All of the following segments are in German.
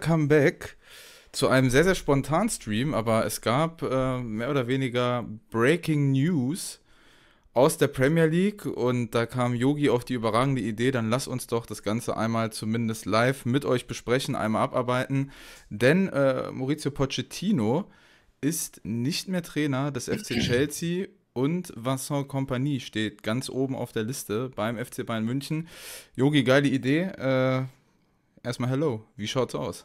Welcome back zu einem sehr, sehr spontanen Stream, aber es gab äh, mehr oder weniger Breaking News aus der Premier League und da kam Yogi auf die überragende Idee, dann lass uns doch das Ganze einmal zumindest live mit euch besprechen, einmal abarbeiten, denn äh, Maurizio Pochettino ist nicht mehr Trainer des FC Chelsea und Vincent Compagnie steht ganz oben auf der Liste beim FC Bayern München. Yogi, geile Idee. Äh, erstmal hello. Wie schaut's aus?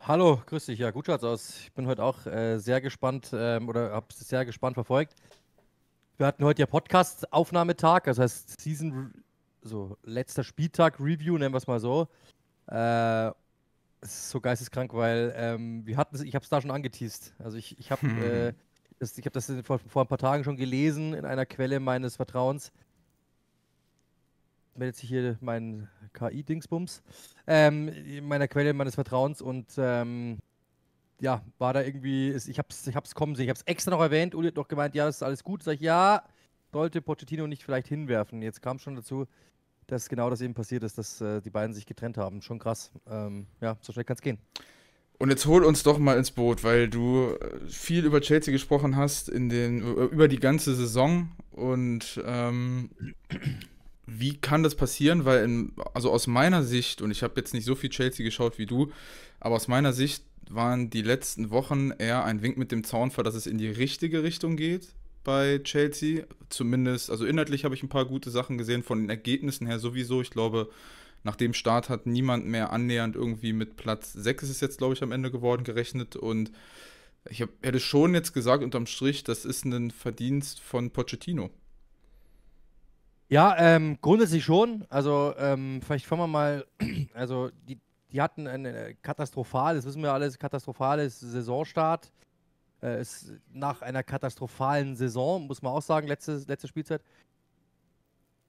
Hallo, grüß dich. Ja, gut schaut's aus. Ich bin heute auch äh, sehr gespannt ähm, oder hab's sehr gespannt verfolgt. Wir hatten heute ja Podcast-Aufnahmetag, das heißt Season, so letzter Spieltag-Review, nennen wir es mal so. Äh, es ist so geisteskrank, weil ähm, wir hatten ich hab's da schon angeteased. Also ich, ich habe hm. äh, das, ich hab das vor, vor ein paar Tagen schon gelesen in einer Quelle meines Vertrauens meldet sich hier mein KI-Dingsbums, ähm, meiner Quelle meines Vertrauens und ähm, ja, war da irgendwie, ich hab's, ich hab's kommen sehen, ich es extra noch erwähnt, Uli hat noch gemeint, ja, das ist alles gut, sag ich, ja, sollte Pochettino nicht vielleicht hinwerfen. Jetzt kam schon dazu, dass genau das eben passiert ist, dass äh, die beiden sich getrennt haben. Schon krass. Ähm, ja, so schnell kann es gehen. Und jetzt hol uns doch mal ins Boot, weil du äh, viel über Chelsea gesprochen hast in den über die ganze Saison und ähm, wie kann das passieren? Weil, in, also aus meiner Sicht, und ich habe jetzt nicht so viel Chelsea geschaut wie du, aber aus meiner Sicht waren die letzten Wochen eher ein Wink mit dem Zaunfall, dass es in die richtige Richtung geht bei Chelsea. Zumindest, also inhaltlich habe ich ein paar gute Sachen gesehen, von den Ergebnissen her sowieso. Ich glaube, nach dem Start hat niemand mehr annähernd irgendwie mit Platz 6 ist es jetzt, glaube ich, am Ende geworden, gerechnet. Und ich hab, hätte schon jetzt gesagt, unterm Strich, das ist ein Verdienst von Pochettino. Ja, ähm, grundsätzlich schon. Also, ähm, vielleicht fangen wir mal. Also, die, die hatten ein äh, katastrophales, das wissen wir alles, katastrophales Saisonstart. Äh, ist nach einer katastrophalen Saison, muss man auch sagen, letzte, letzte Spielzeit.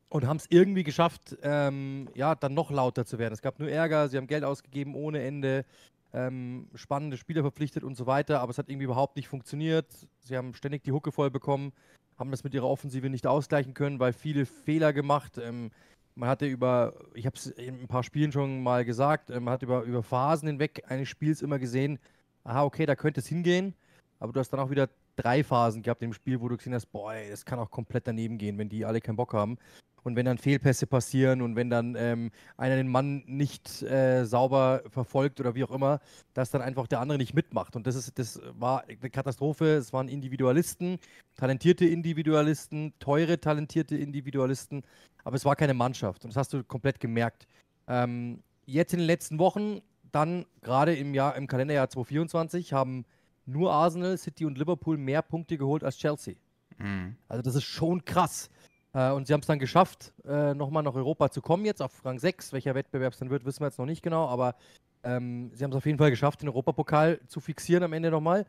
Und haben es irgendwie geschafft, ähm, ja, dann noch lauter zu werden. Es gab nur Ärger, sie haben Geld ausgegeben ohne Ende, ähm, spannende Spieler verpflichtet und so weiter, aber es hat irgendwie überhaupt nicht funktioniert. Sie haben ständig die Hucke voll bekommen haben das mit ihrer Offensive nicht ausgleichen können, weil viele Fehler gemacht. Ähm, man hatte über, ich habe es in ein paar Spielen schon mal gesagt, ähm, man hat über, über Phasen hinweg eines Spiels immer gesehen, aha, okay, da könnte es hingehen, aber du hast dann auch wieder drei Phasen gehabt im Spiel, wo du gesehen hast, boah, ey, das kann auch komplett daneben gehen, wenn die alle keinen Bock haben. Und wenn dann Fehlpässe passieren und wenn dann ähm, einer den Mann nicht äh, sauber verfolgt oder wie auch immer, dass dann einfach der andere nicht mitmacht. Und das, ist, das war eine Katastrophe. Es waren Individualisten, talentierte Individualisten, teure talentierte Individualisten, aber es war keine Mannschaft. Und das hast du komplett gemerkt. Ähm, jetzt in den letzten Wochen, dann gerade im, Jahr, im Kalenderjahr 2024, haben nur Arsenal, City und Liverpool mehr Punkte geholt als Chelsea. Mhm. Also das ist schon krass. Äh, und sie haben es dann geschafft, äh, nochmal nach Europa zu kommen jetzt auf Rang 6. Welcher Wettbewerb es dann wird, wissen wir jetzt noch nicht genau, aber ähm, sie haben es auf jeden Fall geschafft, den Europapokal zu fixieren am Ende nochmal.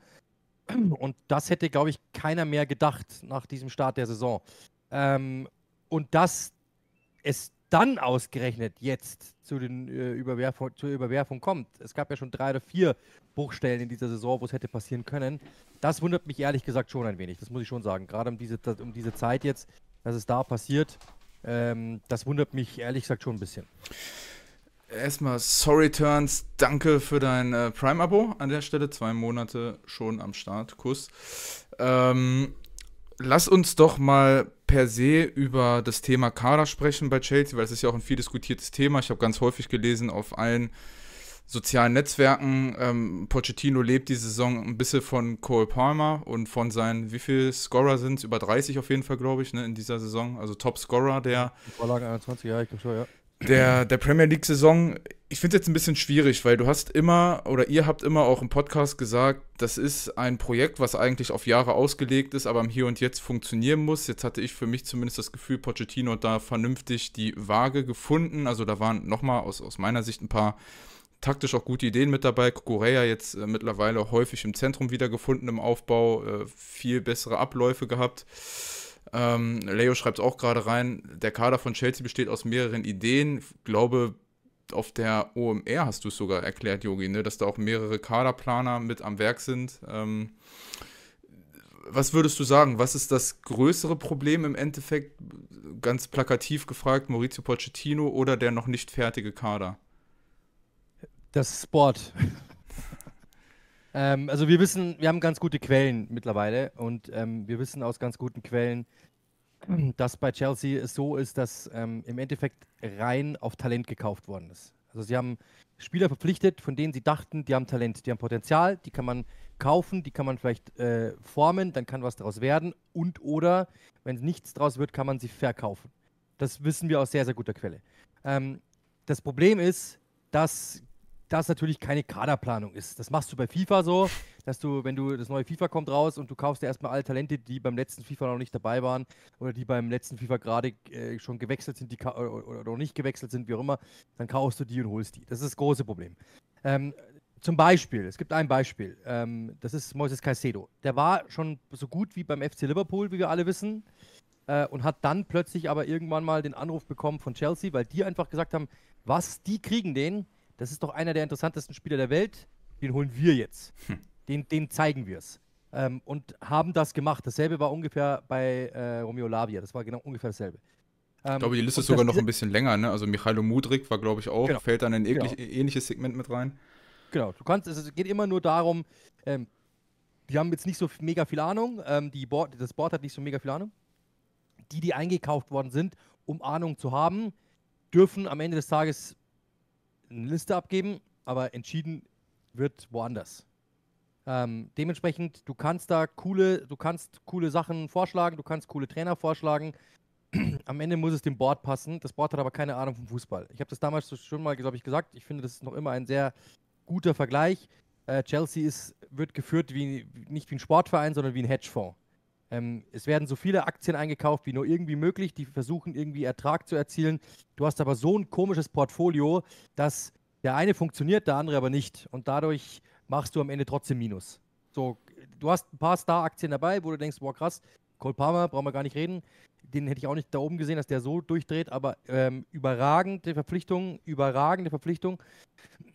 Und das hätte, glaube ich, keiner mehr gedacht nach diesem Start der Saison. Ähm, und dass es dann ausgerechnet jetzt zu den, äh, Überwerf zur Überwerfung kommt. Es gab ja schon drei oder vier Bruchstellen in dieser Saison, wo es hätte passieren können. Das wundert mich ehrlich gesagt schon ein wenig, das muss ich schon sagen. Gerade um diese, um diese Zeit jetzt dass es da passiert, ähm, das wundert mich ehrlich gesagt schon ein bisschen. Erstmal sorry Turns, danke für dein äh, Prime-Abo an der Stelle. Zwei Monate schon am Start. Kuss. Ähm, lass uns doch mal per se über das Thema Kader sprechen bei Chelsea, weil es ist ja auch ein viel diskutiertes Thema. Ich habe ganz häufig gelesen auf allen sozialen Netzwerken. Ähm, Pochettino lebt die Saison ein bisschen von Cole Palmer und von seinen, wie viele Scorer sind es? Über 30 auf jeden Fall, glaube ich, ne, in dieser Saison. Also Top-Scorer der. Vorlage 21, ja, ich glaube schon, ja. Der, der Premier League-Saison, ich finde es jetzt ein bisschen schwierig, weil du hast immer oder ihr habt immer auch im Podcast gesagt, das ist ein Projekt, was eigentlich auf Jahre ausgelegt ist, aber im Hier und Jetzt funktionieren muss. Jetzt hatte ich für mich zumindest das Gefühl, Pochettino hat da vernünftig die Waage gefunden. Also da waren nochmal aus, aus meiner Sicht ein paar taktisch auch gute Ideen mit dabei. Korea jetzt äh, mittlerweile häufig im Zentrum wiedergefunden im Aufbau, äh, viel bessere Abläufe gehabt. Ähm, Leo schreibt auch gerade rein, der Kader von Chelsea besteht aus mehreren Ideen. Ich glaube, auf der OMR hast du es sogar erklärt, Jogi, ne? dass da auch mehrere Kaderplaner mit am Werk sind. Ähm, was würdest du sagen? Was ist das größere Problem im Endeffekt? Ganz plakativ gefragt, Maurizio Pochettino oder der noch nicht fertige Kader? Das Sport. ähm, also wir wissen, wir haben ganz gute Quellen mittlerweile und ähm, wir wissen aus ganz guten Quellen, dass bei Chelsea es so ist, dass ähm, im Endeffekt rein auf Talent gekauft worden ist. Also sie haben Spieler verpflichtet, von denen sie dachten, die haben Talent, die haben Potenzial, die kann man kaufen, die kann man vielleicht äh, formen, dann kann was daraus werden und oder, wenn nichts daraus wird, kann man sie verkaufen. Das wissen wir aus sehr, sehr guter Quelle. Ähm, das Problem ist, dass das natürlich keine Kaderplanung ist. Das machst du bei FIFA so, dass du, wenn du das neue FIFA kommt raus und du kaufst dir erstmal alle Talente, die beim letzten FIFA noch nicht dabei waren oder die beim letzten FIFA gerade äh, schon gewechselt sind, die oder noch nicht gewechselt sind, wie auch immer, dann kaufst du die und holst die. Das ist das große Problem. Ähm, zum Beispiel, es gibt ein Beispiel, ähm, das ist Moises Caicedo. Der war schon so gut wie beim FC Liverpool, wie wir alle wissen, äh, und hat dann plötzlich aber irgendwann mal den Anruf bekommen von Chelsea, weil die einfach gesagt haben, was, die kriegen den, das ist doch einer der interessantesten Spieler der Welt, den holen wir jetzt. Hm. Den, den zeigen wir es. Ähm, und haben das gemacht. Dasselbe war ungefähr bei äh, Romeo Lavia. Das war genau ungefähr dasselbe. Ähm, ich glaube, die Liste ist sogar noch ein bisschen länger. Ne? Also Michailo Mudrik war, glaube ich, auch. Genau. Fällt dann ein genau. ähnliches Segment mit rein. Genau. Du kannst, es geht immer nur darum, ähm, die haben jetzt nicht so mega viel Ahnung. Ähm, die Board, das Board hat nicht so mega viel Ahnung. Die, die eingekauft worden sind, um Ahnung zu haben, dürfen am Ende des Tages eine Liste abgeben, aber entschieden wird woanders. Ähm, dementsprechend, du kannst da coole, du kannst coole Sachen vorschlagen, du kannst coole Trainer vorschlagen. Am Ende muss es dem Board passen. Das Board hat aber keine Ahnung vom Fußball. Ich habe das damals schon mal, glaube ich, gesagt. Ich finde, das ist noch immer ein sehr guter Vergleich. Äh, Chelsea ist, wird geführt wie, nicht wie ein Sportverein, sondern wie ein Hedgefonds. Ähm, es werden so viele Aktien eingekauft wie nur irgendwie möglich, die versuchen irgendwie Ertrag zu erzielen. Du hast aber so ein komisches Portfolio, dass der eine funktioniert, der andere aber nicht. Und dadurch machst du am Ende trotzdem Minus. So, du hast ein paar Star-Aktien dabei, wo du denkst, boah krass, Cole Palmer, brauchen wir gar nicht reden. Den hätte ich auch nicht da oben gesehen, dass der so durchdreht, aber ähm, überragende Verpflichtung, überragende Verpflichtung.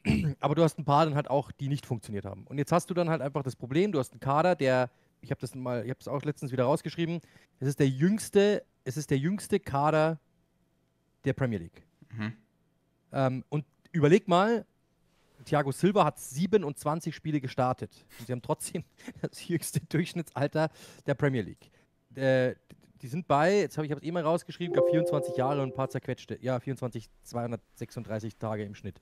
aber du hast ein paar dann halt auch, die nicht funktioniert haben. Und jetzt hast du dann halt einfach das Problem, du hast einen Kader, der ich habe das mal, ich habe es auch letztens wieder rausgeschrieben. Es ist der jüngste, es ist der jüngste Kader der Premier League. Mhm. Ähm, und überleg mal, Thiago Silva hat 27 Spiele gestartet. Und sie haben trotzdem das jüngste Durchschnittsalter der Premier League. Äh, die sind bei, jetzt habe ich es eh mal rausgeschrieben, glaube 24 Jahre und ein paar zerquetschte. Ja, 24, 236 Tage im Schnitt.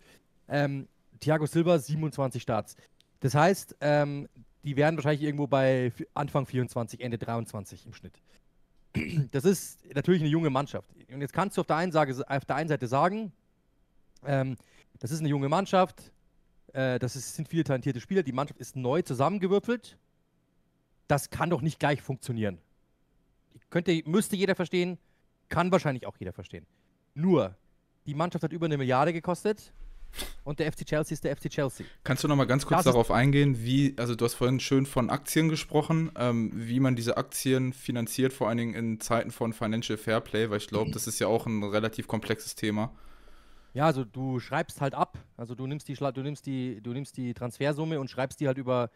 Ähm, Thiago Silva 27 Starts. Das heißt, ähm, die wären wahrscheinlich irgendwo bei Anfang 24, Ende 23 im Schnitt. Das ist natürlich eine junge Mannschaft. Und jetzt kannst du auf der einen, Seite, der einen Seite sagen, ähm, das ist eine junge Mannschaft, äh, das ist, sind viele talentierte Spieler, die Mannschaft ist neu zusammengewürfelt. Das kann doch nicht gleich funktionieren. Könnte, müsste jeder verstehen, kann wahrscheinlich auch jeder verstehen. Nur, die Mannschaft hat über eine Milliarde gekostet und der FC Chelsea ist der FC Chelsea. Kannst du noch mal ganz kurz das darauf eingehen, wie, also du hast vorhin schön von Aktien gesprochen, ähm, wie man diese Aktien finanziert, vor allen Dingen in Zeiten von Financial Fairplay, weil ich glaube, mhm. das ist ja auch ein relativ komplexes Thema. Ja, also du schreibst halt ab, also du nimmst die, du nimmst die, du nimmst die Transfersumme und schreibst die halt über,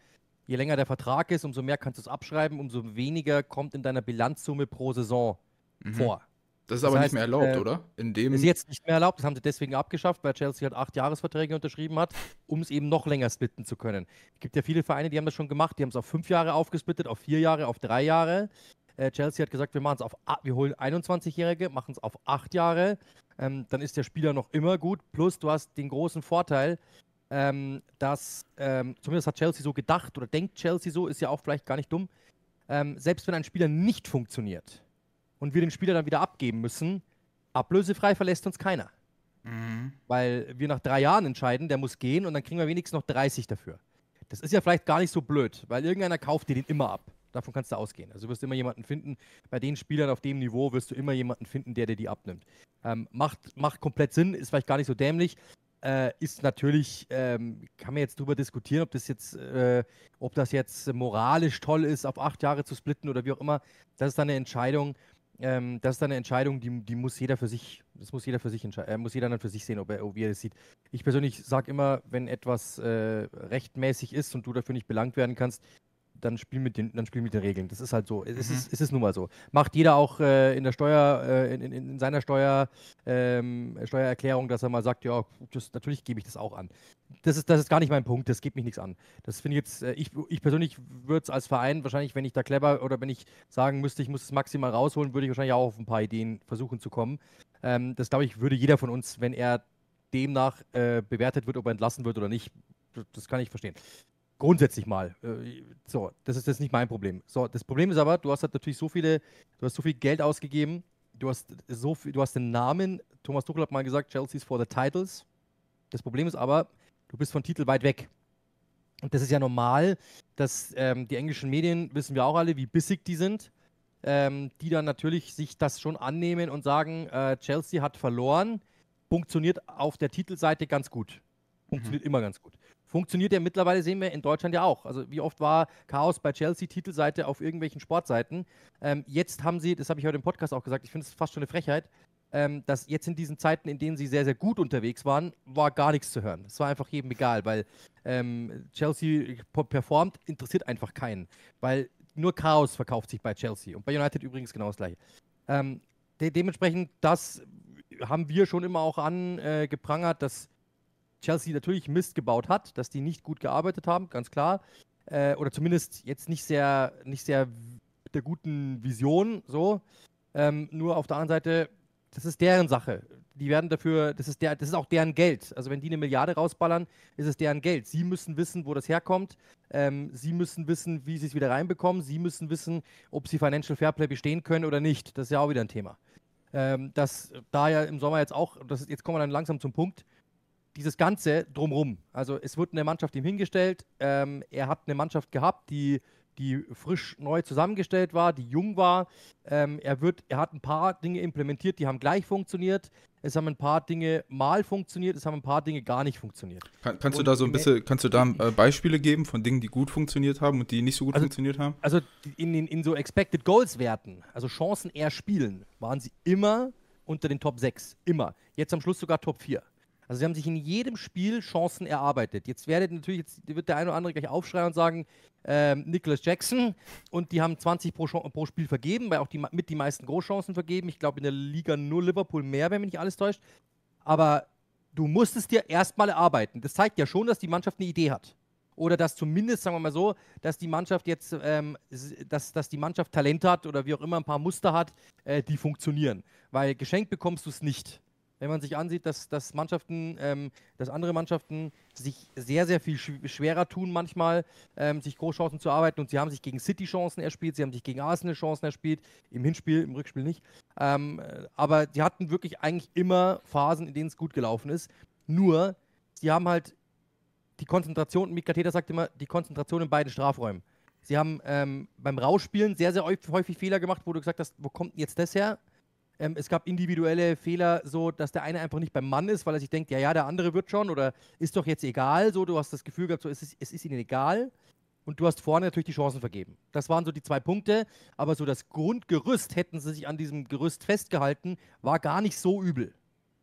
je länger der Vertrag ist, umso mehr kannst du es abschreiben, umso weniger kommt in deiner Bilanzsumme pro Saison mhm. vor. Das ist das aber heißt, nicht mehr erlaubt, äh, oder? In dem ist jetzt nicht mehr erlaubt. Das haben sie deswegen abgeschafft, weil Chelsea halt acht Jahresverträge unterschrieben hat, um es eben noch länger splitten zu können. Es gibt ja viele Vereine, die haben das schon gemacht. Die haben es auf fünf Jahre aufgesplittet, auf vier Jahre, auf drei Jahre. Äh, Chelsea hat gesagt, wir machen es auf, wir holen 21-Jährige, machen es auf acht Jahre. Ähm, dann ist der Spieler noch immer gut. Plus, du hast den großen Vorteil, ähm, dass ähm, zumindest hat Chelsea so gedacht oder denkt Chelsea so, ist ja auch vielleicht gar nicht dumm. Ähm, selbst wenn ein Spieler nicht funktioniert und wir den Spieler dann wieder abgeben müssen, ablösefrei verlässt uns keiner. Mhm. Weil wir nach drei Jahren entscheiden, der muss gehen und dann kriegen wir wenigstens noch 30 dafür. Das ist ja vielleicht gar nicht so blöd, weil irgendeiner kauft dir den immer ab. Davon kannst du ausgehen. Also du wirst immer jemanden finden, bei den Spielern auf dem Niveau wirst du immer jemanden finden, der dir die abnimmt. Ähm, macht, macht komplett Sinn, ist vielleicht gar nicht so dämlich. Äh, ist natürlich, ähm, kann man jetzt drüber diskutieren, ob das jetzt, äh, ob das jetzt moralisch toll ist, auf acht Jahre zu splitten oder wie auch immer. Das ist dann eine Entscheidung, ähm, das ist dann eine Entscheidung, die, die muss jeder für sich, das muss jeder für sich entscheiden, äh, muss jeder dann für sich sehen, ob er, wie er das sieht. Ich persönlich sage immer, wenn etwas äh, rechtmäßig ist und du dafür nicht belangt werden kannst, dann spiel mit den, dann spiel mit den Regeln. Das ist halt so. Mhm. Es, ist, es ist nun mal so. Macht jeder auch äh, in der Steuer, äh, in, in, in, seiner Steuer, ähm, Steuererklärung, dass er mal sagt, ja, das, natürlich gebe ich das auch an das ist, das ist gar nicht mein Punkt, das geht mich nichts an. Das finde ich jetzt, äh, ich, ich persönlich würde es als Verein wahrscheinlich, wenn ich da clever oder wenn ich sagen müsste, ich muss es maximal rausholen, würde ich wahrscheinlich auch auf ein paar Ideen versuchen zu kommen. Ähm, das glaube ich, würde jeder von uns, wenn er demnach äh, bewertet wird, ob er entlassen wird oder nicht, das kann ich verstehen. Grundsätzlich mal. Äh, so, das ist jetzt nicht mein Problem. So, das Problem ist aber, du hast halt natürlich so viele, du hast so viel Geld ausgegeben, du hast so viel, du hast den Namen, Thomas Tuchel hat mal gesagt, Chelsea's for the titles. Das Problem ist aber, Du bist von Titel weit weg. Und das ist ja normal, dass ähm, die englischen Medien, wissen wir auch alle, wie bissig die sind, ähm, die dann natürlich sich das schon annehmen und sagen, äh, Chelsea hat verloren, funktioniert auf der Titelseite ganz gut. Funktioniert mhm. immer ganz gut. Funktioniert ja mittlerweile, sehen wir in Deutschland ja auch. Also wie oft war Chaos bei Chelsea Titelseite auf irgendwelchen Sportseiten. Ähm, jetzt haben sie, das habe ich heute im Podcast auch gesagt, ich finde es fast schon eine Frechheit, ähm, dass jetzt in diesen Zeiten, in denen sie sehr, sehr gut unterwegs waren, war gar nichts zu hören. Es war einfach jedem egal, weil ähm, Chelsea performt, interessiert einfach keinen. Weil nur Chaos verkauft sich bei Chelsea. Und bei United übrigens genau das gleiche. Ähm, de dementsprechend, das haben wir schon immer auch angeprangert, äh, dass Chelsea natürlich Mist gebaut hat, dass die nicht gut gearbeitet haben, ganz klar. Äh, oder zumindest jetzt nicht sehr, nicht sehr der guten Vision so. Ähm, nur auf der anderen Seite das ist deren Sache. Die werden dafür, das ist, der, das ist auch deren Geld. Also wenn die eine Milliarde rausballern, ist es deren Geld. Sie müssen wissen, wo das herkommt. Ähm, sie müssen wissen, wie sie es wieder reinbekommen. Sie müssen wissen, ob sie Financial Fairplay bestehen können oder nicht. Das ist ja auch wieder ein Thema. Ähm, dass da ja im Sommer jetzt auch, das ist, jetzt kommen wir dann langsam zum Punkt, dieses Ganze drumrum. Also es wird eine Mannschaft ihm hingestellt. Ähm, er hat eine Mannschaft gehabt, die die frisch neu zusammengestellt war, die jung war. Ähm, er, wird, er hat ein paar Dinge implementiert, die haben gleich funktioniert. Es haben ein paar Dinge mal funktioniert, es haben ein paar Dinge gar nicht funktioniert. Kann, kannst und du da so ein bisschen, kannst du da äh, Beispiele geben von Dingen, die gut funktioniert haben und die nicht so gut also, funktioniert haben? Also in, in, in so Expected Goals Werten, also Chancen eher spielen, waren sie immer unter den Top 6. Immer. Jetzt am Schluss sogar Top 4. Also sie haben sich in jedem Spiel Chancen erarbeitet. Jetzt werdet natürlich, jetzt wird der eine oder andere gleich aufschreien und sagen, ähm, Nicholas Jackson und die haben 20 pro, pro, Spiel vergeben, weil auch die, mit die meisten Großchancen vergeben. Ich glaube in der Liga nur Liverpool mehr, wenn mich nicht alles täuscht. Aber du musst es dir erstmal erarbeiten. Das zeigt ja schon, dass die Mannschaft eine Idee hat. Oder dass zumindest, sagen wir mal so, dass die Mannschaft jetzt, ähm, dass, dass die Mannschaft Talent hat oder wie auch immer ein paar Muster hat, äh, die funktionieren. Weil geschenkt bekommst du es nicht wenn man sich ansieht, dass, dass Mannschaften, ähm, dass andere Mannschaften sich sehr, sehr viel schwerer tun manchmal, ähm, sich Großchancen zu arbeiten. Und sie haben sich gegen City Chancen erspielt, sie haben sich gegen Arsenal Chancen erspielt, im Hinspiel, im Rückspiel nicht. Ähm, aber sie hatten wirklich eigentlich immer Phasen, in denen es gut gelaufen ist. Nur, sie haben halt die Konzentration, Mika Täter sagt immer, die Konzentration in beiden Strafräumen. Sie haben ähm, beim Rausspielen sehr, sehr häufig Fehler gemacht, wo du gesagt hast, wo kommt jetzt das her? Ähm, es gab individuelle Fehler, so dass der eine einfach nicht beim Mann ist, weil er sich denkt, ja, ja, der andere wird schon oder ist doch jetzt egal. So, du hast das Gefühl gehabt, so, es, ist, es ist ihnen egal. Und du hast vorne natürlich die Chancen vergeben. Das waren so die zwei Punkte, aber so das Grundgerüst, hätten sie sich an diesem Gerüst festgehalten, war gar nicht so übel.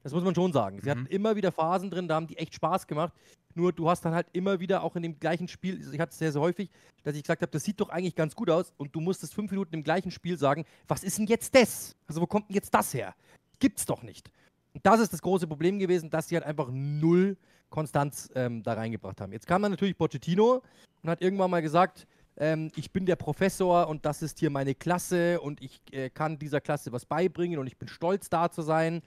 Das muss man schon sagen. Sie mhm. hatten immer wieder Phasen drin, da haben die echt Spaß gemacht. Nur du hast dann halt immer wieder auch in dem gleichen Spiel, ich hatte es sehr, sehr häufig, dass ich gesagt habe, das sieht doch eigentlich ganz gut aus und du musstest fünf Minuten im gleichen Spiel sagen, was ist denn jetzt das? Also wo kommt denn jetzt das her? Gibt's doch nicht. Und das ist das große Problem gewesen, dass sie halt einfach null Konstanz ähm, da reingebracht haben. Jetzt kam dann natürlich Pochettino und hat irgendwann mal gesagt, ähm, ich bin der Professor und das ist hier meine Klasse und ich äh, kann dieser Klasse was beibringen und ich bin stolz da zu sein.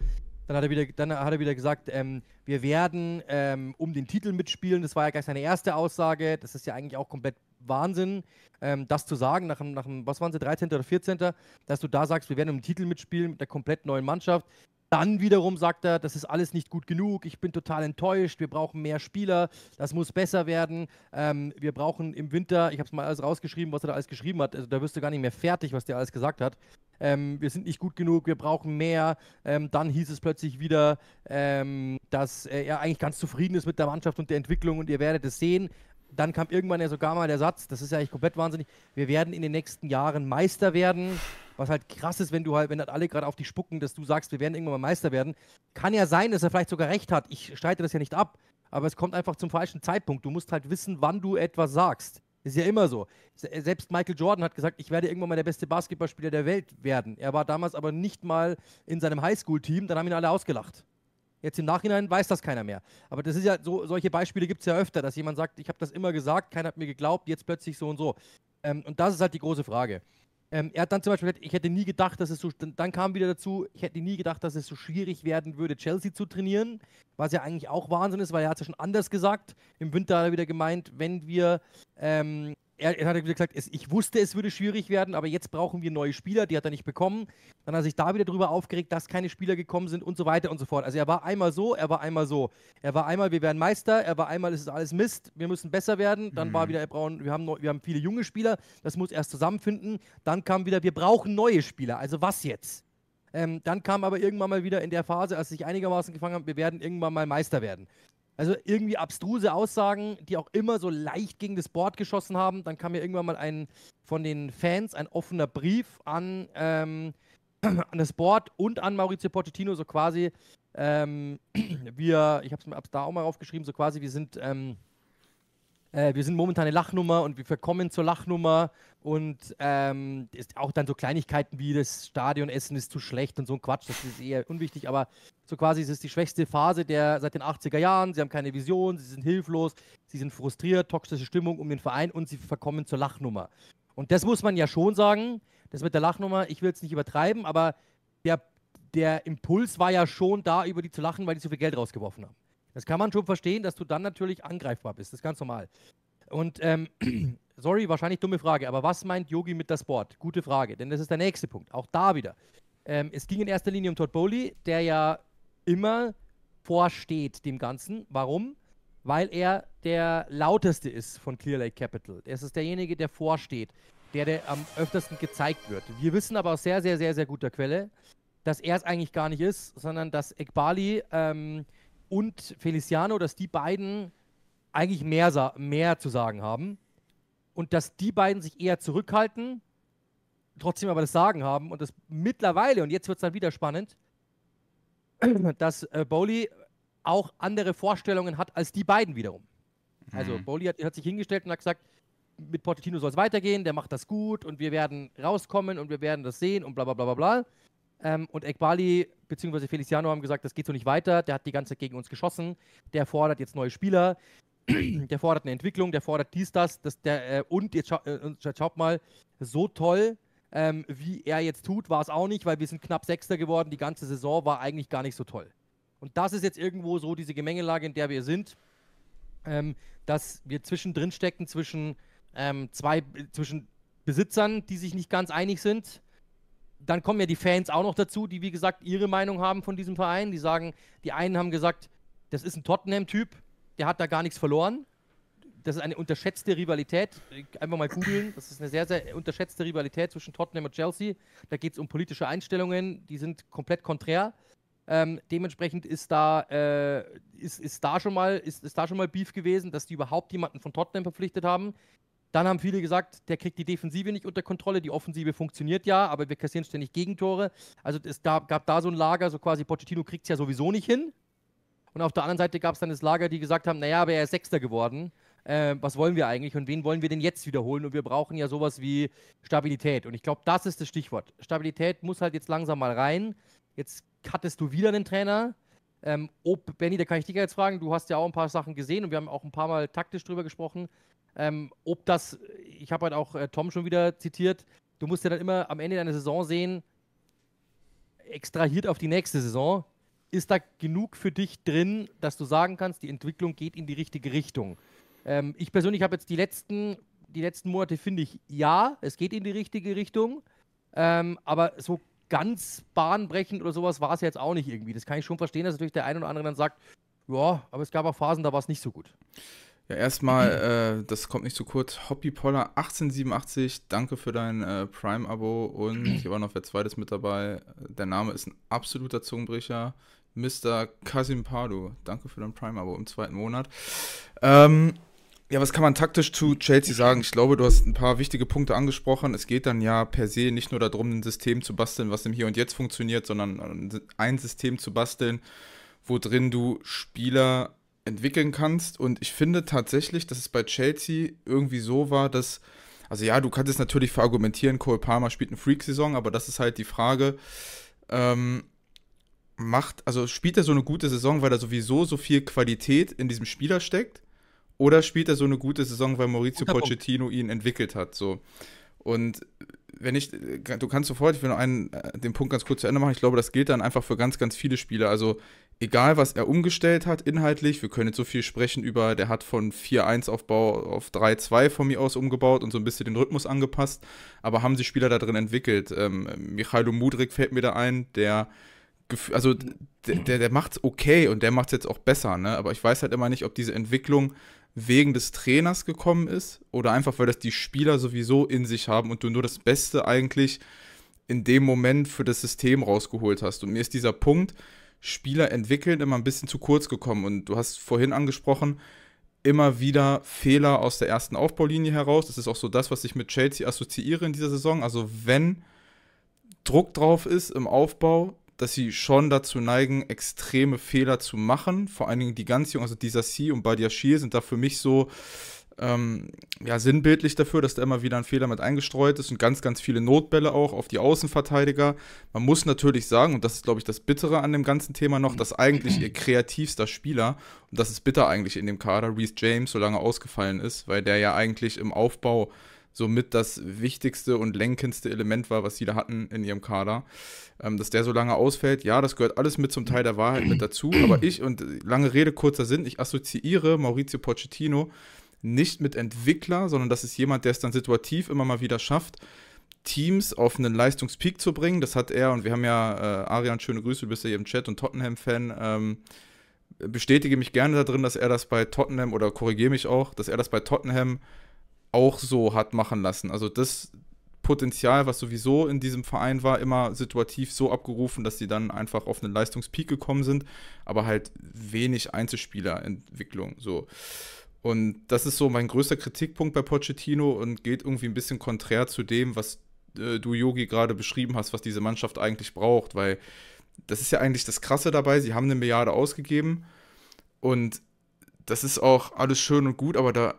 Dann hat er wieder, dann hat er wieder gesagt, ähm, wir werden ähm, um den Titel mitspielen. Das war ja gleich seine erste Aussage. Das ist ja eigentlich auch komplett Wahnsinn, ähm, das zu sagen, nach, nach dem, was waren sie, 13. oder 14., dass du da sagst, wir werden um den Titel mitspielen mit der komplett neuen Mannschaft. Dann wiederum sagt er, das ist alles nicht gut genug, ich bin total enttäuscht, wir brauchen mehr Spieler, das muss besser werden, ähm, wir brauchen im Winter, ich habe es mal alles rausgeschrieben, was er da alles geschrieben hat, also da wirst du gar nicht mehr fertig, was der alles gesagt hat ähm, wir sind nicht gut genug, wir brauchen mehr. Ähm, dann hieß es plötzlich wieder, ähm, dass äh, er eigentlich ganz zufrieden ist mit der Mannschaft und der Entwicklung und ihr werdet es sehen. Dann kam irgendwann ja sogar mal der Satz, das ist ja eigentlich komplett wahnsinnig, wir werden in den nächsten Jahren Meister werden was halt krass ist, wenn du halt, wenn halt alle gerade auf dich spucken, dass du sagst, wir werden irgendwann mal Meister werden. Kann ja sein, dass er vielleicht sogar recht hat. Ich streite das ja nicht ab, aber es kommt einfach zum falschen Zeitpunkt. Du musst halt wissen, wann du etwas sagst. Ist ja immer so. Selbst Michael Jordan hat gesagt, ich werde irgendwann mal der beste Basketballspieler der Welt werden. Er war damals aber nicht mal in seinem Highschool-Team, dann haben ihn alle ausgelacht. Jetzt im Nachhinein weiß das keiner mehr. Aber das ist ja so, solche Beispiele gibt es ja öfter, dass jemand sagt, ich habe das immer gesagt, keiner hat mir geglaubt, jetzt plötzlich so und so. Ähm, und das ist halt die große Frage. Ähm, er hat dann zum Beispiel gesagt, ich hätte nie gedacht, dass es so, dann kam wieder dazu, ich hätte nie gedacht, dass es so schwierig werden würde, Chelsea zu trainieren, was ja eigentlich auch Wahnsinn ist, weil er hat es ja schon anders gesagt. Im Winter hat er wieder gemeint, wenn wir ähm, er, er hat gesagt, es, ich wusste, es würde schwierig werden, aber jetzt brauchen wir neue Spieler, die hat er nicht bekommen. Dann hat er sich da wieder drüber aufgeregt, dass keine Spieler gekommen sind und so weiter und so fort. Also er war einmal so, er war einmal so. Er war einmal, wir werden Meister, er war einmal, es ist alles Mist, wir müssen besser werden. Dann mhm. war wieder, Braun, wir haben, wir haben viele junge Spieler, das muss erst zusammenfinden. Dann kam wieder, wir brauchen neue Spieler, also was jetzt? Ähm, dann kam aber irgendwann mal wieder in der Phase, als sie sich einigermaßen gefangen haben, wir werden irgendwann mal Meister werden. Also irgendwie abstruse Aussagen, die auch immer so leicht gegen das Board geschossen haben. Dann kam mir irgendwann mal ein von den Fans ein offener Brief an, ähm, an das Board und an Maurizio Pochettino, so quasi, ähm, wir, ich habe es mir ab da auch mal aufgeschrieben, so quasi, wir sind ähm, äh, wir sind momentan eine Lachnummer und wir verkommen zur Lachnummer und ähm, auch dann so Kleinigkeiten wie das Stadionessen ist zu schlecht und so ein Quatsch, das ist eher unwichtig, aber so quasi ist es die schwächste Phase der seit den 80er Jahren, sie haben keine Vision, sie sind hilflos, sie sind frustriert, toxische Stimmung um den Verein und sie verkommen zur Lachnummer. Und das muss man ja schon sagen, das mit der Lachnummer, ich will es nicht übertreiben, aber der, der Impuls war ja schon da, über die zu lachen, weil die zu viel Geld rausgeworfen haben. Das kann man schon verstehen, dass du dann natürlich angreifbar bist. Das ist ganz normal. Und ähm, sorry, wahrscheinlich dumme Frage, aber was meint Yogi mit das Board? Gute Frage, denn das ist der nächste Punkt. Auch da wieder. Ähm, es ging in erster Linie um Todd Bowley, der ja immer vorsteht dem Ganzen. Warum? Weil er der lauteste ist von Clear Lake Capital. Es ist derjenige, der vorsteht, der, der am öftersten gezeigt wird. Wir wissen aber aus sehr, sehr, sehr, sehr guter Quelle, dass er es eigentlich gar nicht ist, sondern dass Ekbali ähm, und Feliciano, dass die beiden eigentlich mehr, mehr zu sagen haben und dass die beiden sich eher zurückhalten, trotzdem aber das Sagen haben und das mittlerweile, und jetzt wird es dann wieder spannend, dass äh, Bowley auch andere Vorstellungen hat als die beiden wiederum. Also mhm. Also Bowley hat, hat sich hingestellt und hat gesagt, mit Portitino soll es weitergehen, der macht das gut und wir werden rauskommen und wir werden das sehen und bla bla bla bla bla. Ähm, und Ekbali bzw. Feliciano haben gesagt, das geht so nicht weiter. Der hat die ganze Zeit gegen uns geschossen. Der fordert jetzt neue Spieler. der fordert eine Entwicklung. Der fordert dies, das. das der, äh, und jetzt, äh, scha äh, jetzt schaut mal, so toll, ähm, wie er jetzt tut, war es auch nicht, weil wir sind knapp Sechster geworden. Die ganze Saison war eigentlich gar nicht so toll. Und das ist jetzt irgendwo so diese Gemengelage, in der wir sind, ähm, dass wir zwischendrin stecken zwischen ähm, zwei, äh, zwischen Besitzern, die sich nicht ganz einig sind, dann kommen ja die Fans auch noch dazu, die wie gesagt ihre Meinung haben von diesem Verein. Die sagen, die einen haben gesagt, das ist ein Tottenham-Typ, der hat da gar nichts verloren. Das ist eine unterschätzte Rivalität. Einfach mal googeln. Das ist eine sehr, sehr unterschätzte Rivalität zwischen Tottenham und Chelsea. Da geht es um politische Einstellungen, die sind komplett konträr. Ähm, dementsprechend ist da, äh, ist, ist, da schon mal, ist, ist da schon mal Beef gewesen, dass die überhaupt jemanden von Tottenham verpflichtet haben. Dann haben viele gesagt, der kriegt die Defensive nicht unter Kontrolle, die Offensive funktioniert ja, aber wir kassieren ständig Gegentore. Also es gab, gab da so ein Lager, so quasi Pochettino kriegt es ja sowieso nicht hin. Und auf der anderen Seite gab es dann das Lager, die gesagt haben, naja, aber er ist Sechster geworden. Äh, was wollen wir eigentlich und wen wollen wir denn jetzt wiederholen? Und wir brauchen ja sowas wie Stabilität. Und ich glaube, das ist das Stichwort. Stabilität muss halt jetzt langsam mal rein. Jetzt hattest du wieder einen Trainer. Ähm, ob, Benny, da kann ich dich jetzt fragen, du hast ja auch ein paar Sachen gesehen und wir haben auch ein paar Mal taktisch drüber gesprochen. Ähm, ob das, ich habe halt auch äh, Tom schon wieder zitiert, du musst ja dann immer am Ende deiner Saison sehen, extrahiert auf die nächste Saison, ist da genug für dich drin, dass du sagen kannst, die Entwicklung geht in die richtige Richtung. Ähm, ich persönlich habe jetzt die letzten, die letzten Monate, finde ich, ja, es geht in die richtige Richtung, ähm, aber so ganz bahnbrechend oder sowas war es jetzt auch nicht irgendwie. Das kann ich schon verstehen, dass natürlich der eine oder andere dann sagt, ja, aber es gab auch Phasen, da war es nicht so gut. Ja, erstmal, äh, das kommt nicht zu kurz. Hobbypoller 1887, danke für dein äh, Prime-Abo und hier war noch wer zweites mit dabei. Der Name ist ein absoluter Zungenbrecher. Mr. Kasim Pardo, danke für dein Prime-Abo im zweiten Monat. Ähm, ja, was kann man taktisch zu Chelsea sagen? Ich glaube, du hast ein paar wichtige Punkte angesprochen. Es geht dann ja per se nicht nur darum, ein System zu basteln, was im Hier und Jetzt funktioniert, sondern ein System zu basteln, wo drin du Spieler entwickeln kannst. Und ich finde tatsächlich, dass es bei Chelsea irgendwie so war, dass, also ja, du kannst es natürlich verargumentieren, Cole Palmer spielt eine Freak-Saison, aber das ist halt die Frage, ähm, macht, also spielt er so eine gute Saison, weil da sowieso so viel Qualität in diesem Spieler steckt? Oder spielt er so eine gute Saison, weil Maurizio Pochettino ihn entwickelt hat? So. Und wenn ich, du kannst sofort, ich will nur einen, äh, den Punkt ganz kurz zu Ende machen, ich glaube, das gilt dann einfach für ganz, ganz viele Spieler. Also egal, was er umgestellt hat inhaltlich, wir können jetzt so viel sprechen über, der hat von 4-1-Aufbau auf 3-2 von mir aus umgebaut und so ein bisschen den Rhythmus angepasst, aber haben sich Spieler da drin entwickelt. Ähm, Michailo Mudrik fällt mir da ein, der also der, der, der macht's okay und der macht's jetzt auch besser, ne? Aber ich weiß halt immer nicht, ob diese Entwicklung wegen des Trainers gekommen ist oder einfach weil das die Spieler sowieso in sich haben und du nur das Beste eigentlich in dem Moment für das System rausgeholt hast. Und mir ist dieser Punkt, Spieler entwickeln, immer ein bisschen zu kurz gekommen. Und du hast vorhin angesprochen, immer wieder Fehler aus der ersten Aufbaulinie heraus. Das ist auch so das, was ich mit Chelsea assoziiere in dieser Saison. Also wenn Druck drauf ist im Aufbau, dass sie schon dazu neigen, extreme Fehler zu machen. Vor allen Dingen die ganz Jungen, also dieser Disassi und Badia Shir sind da für mich so ähm, ja, sinnbildlich dafür, dass da immer wieder ein Fehler mit eingestreut ist und ganz, ganz viele Notbälle auch auf die Außenverteidiger. Man muss natürlich sagen, und das ist, glaube ich, das Bittere an dem ganzen Thema noch, dass eigentlich ihr kreativster Spieler, und das ist bitter eigentlich in dem Kader, Reese James so lange ausgefallen ist, weil der ja eigentlich im Aufbau somit das wichtigste und lenkendste Element war, was sie da hatten in ihrem Kader. Ähm, dass der so lange ausfällt, ja, das gehört alles mit zum Teil der Wahrheit mit dazu. Aber ich, und lange Rede, kurzer Sinn, ich assoziiere Maurizio Pochettino nicht mit Entwickler, sondern das ist jemand, der es dann situativ immer mal wieder schafft, Teams auf einen Leistungspeak zu bringen. Das hat er, und wir haben ja, äh, Arian, schöne Grüße, du bist ja hier im Chat und Tottenham-Fan. Ähm, bestätige mich gerne darin, dass er das bei Tottenham, oder korrigiere mich auch, dass er das bei Tottenham auch so hat machen lassen. Also das Potenzial, was sowieso in diesem Verein war, immer situativ so abgerufen, dass sie dann einfach auf einen Leistungspeak gekommen sind, aber halt wenig Einzelspielerentwicklung so. Und das ist so mein größter Kritikpunkt bei Pochettino und geht irgendwie ein bisschen konträr zu dem, was äh, du, Yogi, gerade beschrieben hast, was diese Mannschaft eigentlich braucht, weil das ist ja eigentlich das Krasse dabei. Sie haben eine Milliarde ausgegeben und das ist auch alles schön und gut, aber da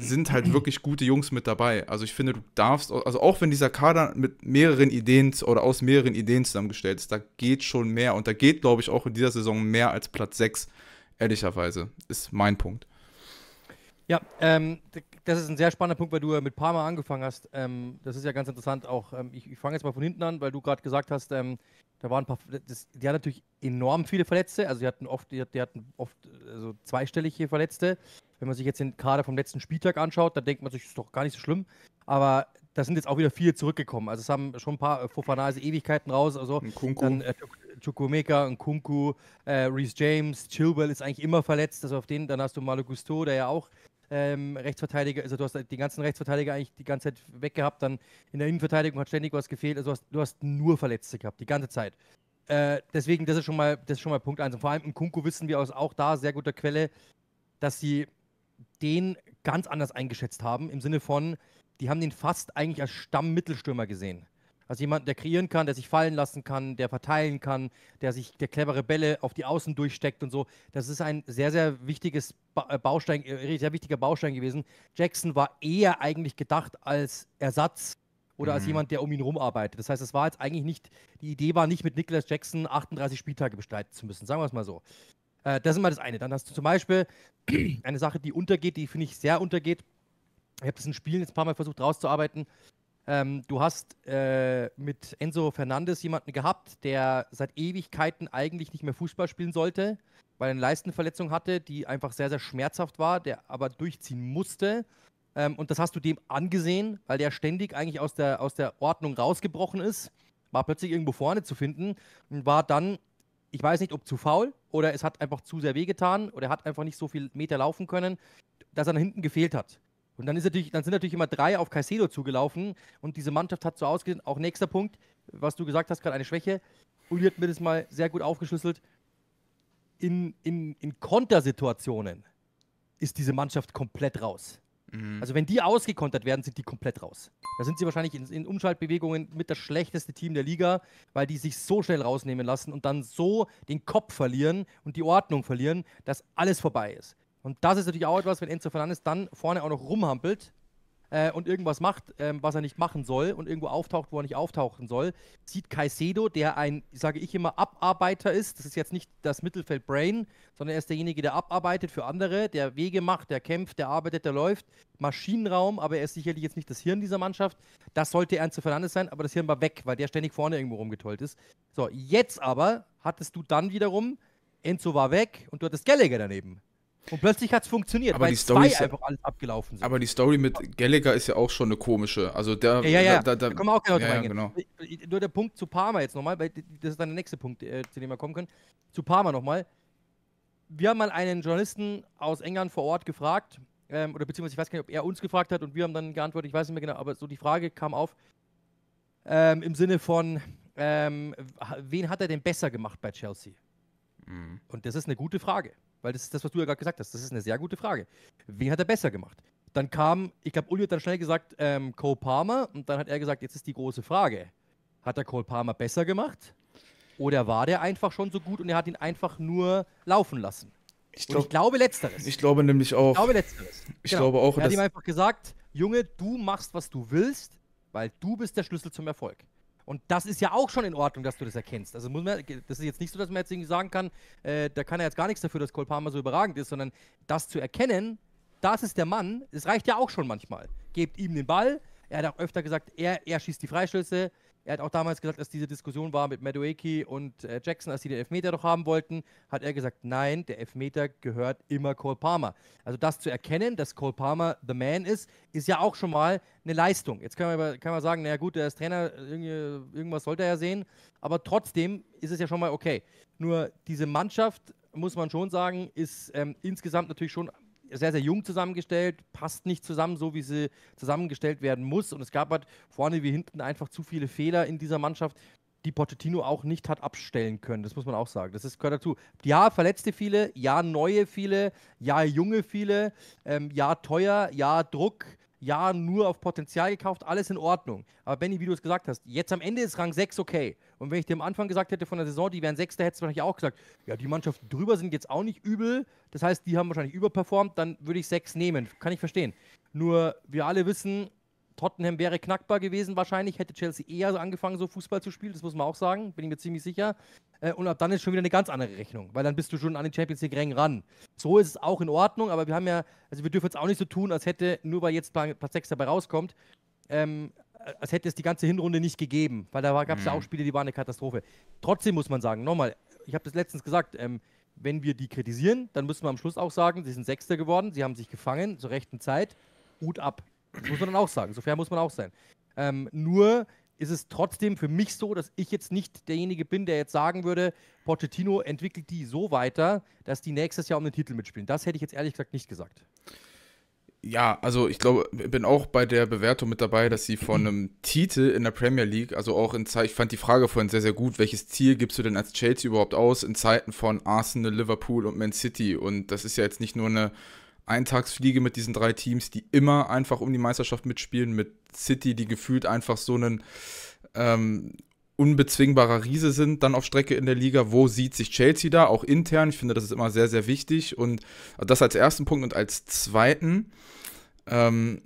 sind halt mhm. wirklich gute Jungs mit dabei. Also ich finde, du darfst, also auch wenn dieser Kader mit mehreren Ideen oder aus mehreren Ideen zusammengestellt ist, da geht schon mehr und da geht, glaube ich, auch in dieser Saison mehr als Platz 6, ehrlicherweise, ist mein Punkt. Ja, ähm, das ist ein sehr spannender Punkt, weil du ja mit Parma angefangen hast. Ähm, das ist ja ganz interessant auch. Ähm, ich, ich fange jetzt mal von hinten an, weil du gerade gesagt hast, ähm, da waren ein paar, das, die hatten natürlich enorm viele Verletzte, also die hatten oft, die, die hatten oft also zweistellige Verletzte. Wenn man sich jetzt den Kader vom letzten Spieltag anschaut, dann denkt man sich, das ist doch gar nicht so schlimm. Aber da sind jetzt auch wieder viele zurückgekommen. Also es haben schon ein paar äh, Fofana Ewigkeiten raus. Also Kunku. dann äh, ein Kunku, äh, Reese James, Chilwell ist eigentlich immer verletzt. Also auf den, dann hast du Malo Gusto, der ja auch ähm, Rechtsverteidiger, also du hast die ganzen Rechtsverteidiger eigentlich die ganze Zeit weggehabt. Dann in der Innenverteidigung hat ständig was gefehlt. Also du hast, du hast nur Verletzte gehabt, die ganze Zeit. Äh, deswegen, das ist schon mal, das ist schon mal Punkt 1. Und vor allem in Kunku wissen wir aus auch da sehr guter Quelle, dass sie den ganz anders eingeschätzt haben, im Sinne von, die haben den fast eigentlich als Stammmittelstürmer gesehen. Also jemanden, der kreieren kann, der sich fallen lassen kann, der verteilen kann, der sich, der clevere Bälle auf die Außen durchsteckt und so. Das ist ein sehr, sehr wichtiges äh, Baustein, äh, sehr wichtiger Baustein gewesen. Jackson war eher eigentlich gedacht als Ersatz oder mhm. als jemand, der um ihn rumarbeitet. Das heißt, es war jetzt eigentlich nicht, die Idee war nicht mit Nicholas Jackson 38 Spieltage bestreiten zu müssen, sagen wir es mal so. Äh, das ist mal das eine. Dann hast du zum Beispiel eine Sache, die untergeht, die finde ich sehr untergeht. Ich habe das in Spielen jetzt ein paar Mal versucht rauszuarbeiten. Ähm, du hast äh, mit Enzo Fernandes jemanden gehabt, der seit Ewigkeiten eigentlich nicht mehr Fußball spielen sollte, weil er eine Leistenverletzung hatte, die einfach sehr, sehr schmerzhaft war, der aber durchziehen musste. Ähm, und das hast du dem angesehen, weil der ständig eigentlich aus der, aus der Ordnung rausgebrochen ist, war plötzlich irgendwo vorne zu finden und war dann ich weiß nicht, ob zu faul oder es hat einfach zu sehr wehgetan oder er hat einfach nicht so viel Meter laufen können, dass er nach hinten gefehlt hat. Und dann, ist natürlich, dann sind natürlich immer drei auf Caicedo zugelaufen und diese Mannschaft hat so ausgesehen. Auch nächster Punkt, was du gesagt hast, gerade eine Schwäche. Uli hat mir das mal sehr gut aufgeschlüsselt. In, in, in Kontersituationen ist diese Mannschaft komplett raus. Mhm. Also wenn die ausgekontert werden, sind die komplett raus. Da sind sie wahrscheinlich in, in, Umschaltbewegungen mit das schlechteste Team der Liga, weil die sich so schnell rausnehmen lassen und dann so den Kopf verlieren und die Ordnung verlieren, dass alles vorbei ist. Und das ist natürlich auch etwas, wenn Enzo Fernandes dann vorne auch noch rumhampelt, äh, und irgendwas macht, ähm, was er nicht machen soll und irgendwo auftaucht, wo er nicht auftauchen soll, sieht Caicedo, der ein, sage ich immer, Abarbeiter ist. Das ist jetzt nicht das Mittelfeld-Brain, sondern er ist derjenige, der abarbeitet für andere, der Wege macht, der kämpft, der arbeitet, der läuft. Maschinenraum, aber er ist sicherlich jetzt nicht das Hirn dieser Mannschaft. Das sollte Ernst Fernandes sein, aber das Hirn war weg, weil der ständig vorne irgendwo rumgetollt ist. So, jetzt aber hattest du dann wiederum, Enzo war weg und du hattest Gallagher daneben. Und plötzlich hat es funktioniert, aber weil die Story zwei einfach alles abgelaufen sind. Aber die Story mit Gallagher ist ja auch schon eine komische. Also der, ja, ja, ja. Da, da, da, da wir auch genau ja, ja, genau. Nur der Punkt zu Parma jetzt nochmal, weil das ist dann der nächste Punkt, äh, zu dem wir kommen können. Zu Parma nochmal. Wir haben mal einen Journalisten aus England vor Ort gefragt, ähm, oder beziehungsweise ich weiß gar nicht, ob er uns gefragt hat und wir haben dann geantwortet, ich weiß nicht mehr genau, aber so die Frage kam auf, ähm, im Sinne von, ähm, wen hat er denn besser gemacht bei Chelsea? Mhm. Und das ist eine gute Frage, weil das ist das, was du ja gerade gesagt hast. Das ist eine sehr gute Frage. Wen hat er besser gemacht? Dann kam, ich glaube, Uli hat dann schnell gesagt, ähm, Cole Palmer und dann hat er gesagt, jetzt ist die große Frage. Hat er Cole Palmer besser gemacht? Oder war der einfach schon so gut und er hat ihn einfach nur laufen lassen? Ich, glaub, ich glaube letzteres. Ich glaube nämlich auch. Ich glaube letzteres. Ich genau. glaube auch. Er hat ihm einfach gesagt, Junge, du machst, was du willst, weil du bist der Schlüssel zum Erfolg. Und das ist ja auch schon in Ordnung, dass du das erkennst. Also muss man, das ist jetzt nicht so, dass man jetzt irgendwie sagen kann, äh, da kann er jetzt gar nichts dafür, dass Cole Palmer so überragend ist, sondern das zu erkennen, das ist der Mann, es reicht ja auch schon manchmal. Gebt ihm den Ball. Er hat auch öfter gesagt, er, er schießt die Freistöße, er hat auch damals gesagt, dass diese Diskussion war mit Madueki und äh, Jackson, als sie den Elfmeter doch haben wollten, hat er gesagt, nein, der Elfmeter gehört immer Cole Palmer. Also das zu erkennen, dass Cole Palmer the man ist, ist ja auch schon mal eine Leistung. Jetzt kann man, kann man sagen, naja gut, der ist Trainer, irgendwas sollte er ja sehen, aber trotzdem ist es ja schon mal okay. Nur diese Mannschaft, muss man schon sagen, ist ähm, insgesamt natürlich schon sehr, sehr jung zusammengestellt, passt nicht zusammen, so wie sie zusammengestellt werden muss. Und es gab halt vorne wie hinten einfach zu viele Fehler in dieser Mannschaft, die Pochettino auch nicht hat abstellen können. Das muss man auch sagen. Das ist, gehört dazu. Ja, verletzte viele, ja, neue viele, ja, junge viele, ähm, ja, teuer, ja, Druck. Jahren nur auf Potenzial gekauft, alles in Ordnung. Aber Benny, wie du es gesagt hast, jetzt am Ende ist Rang 6 okay. Und wenn ich dir am Anfang gesagt hätte von der Saison, die wären 6, da hättest du wahrscheinlich auch gesagt, ja, die Mannschaften drüber sind jetzt auch nicht übel. Das heißt, die haben wahrscheinlich überperformt, dann würde ich 6 nehmen. Kann ich verstehen. Nur wir alle wissen, Tottenham wäre knackbar gewesen wahrscheinlich, hätte Chelsea eher angefangen, so Fußball zu spielen, das muss man auch sagen, bin ich mir ziemlich sicher. Äh, und ab dann ist schon wieder eine ganz andere Rechnung, weil dann bist du schon an den Champions League Rängen ran. So ist es auch in Ordnung, aber wir haben ja, also wir dürfen jetzt auch nicht so tun, als hätte nur weil jetzt Platz 6 dabei rauskommt, ähm, äh, als hätte es die ganze Hinrunde nicht gegeben, weil da gab es mhm. ja auch Spiele, die waren eine Katastrophe. Trotzdem muss man sagen, nochmal, ich habe das letztens gesagt, ähm, wenn wir die kritisieren, dann müssen wir am Schluss auch sagen, sie sind Sechster geworden, sie haben sich gefangen zur rechten Zeit, Hut ab. Das muss man dann auch sagen. So fair muss man auch sein. Ähm, nur ist es trotzdem für mich so, dass ich jetzt nicht derjenige bin, der jetzt sagen würde, Pochettino entwickelt die so weiter, dass die nächstes Jahr um den Titel mitspielen. Das hätte ich jetzt ehrlich gesagt nicht gesagt. Ja, also ich glaube, ich bin auch bei der Bewertung mit dabei, dass sie von einem Titel in der Premier League, also auch in Zeiten, ich fand die Frage vorhin sehr, sehr gut, welches Ziel gibst du denn als Chelsea überhaupt aus in Zeiten von Arsenal, Liverpool und Man City? Und das ist ja jetzt nicht nur eine Eintagsfliege mit diesen drei Teams, die immer einfach um die Meisterschaft mitspielen, mit City, die gefühlt einfach so ein ähm, unbezwingbarer Riese sind, dann auf Strecke in der Liga. Wo sieht sich Chelsea da, auch intern? Ich finde, das ist immer sehr, sehr wichtig. Und das als ersten Punkt und als zweiten, ähm,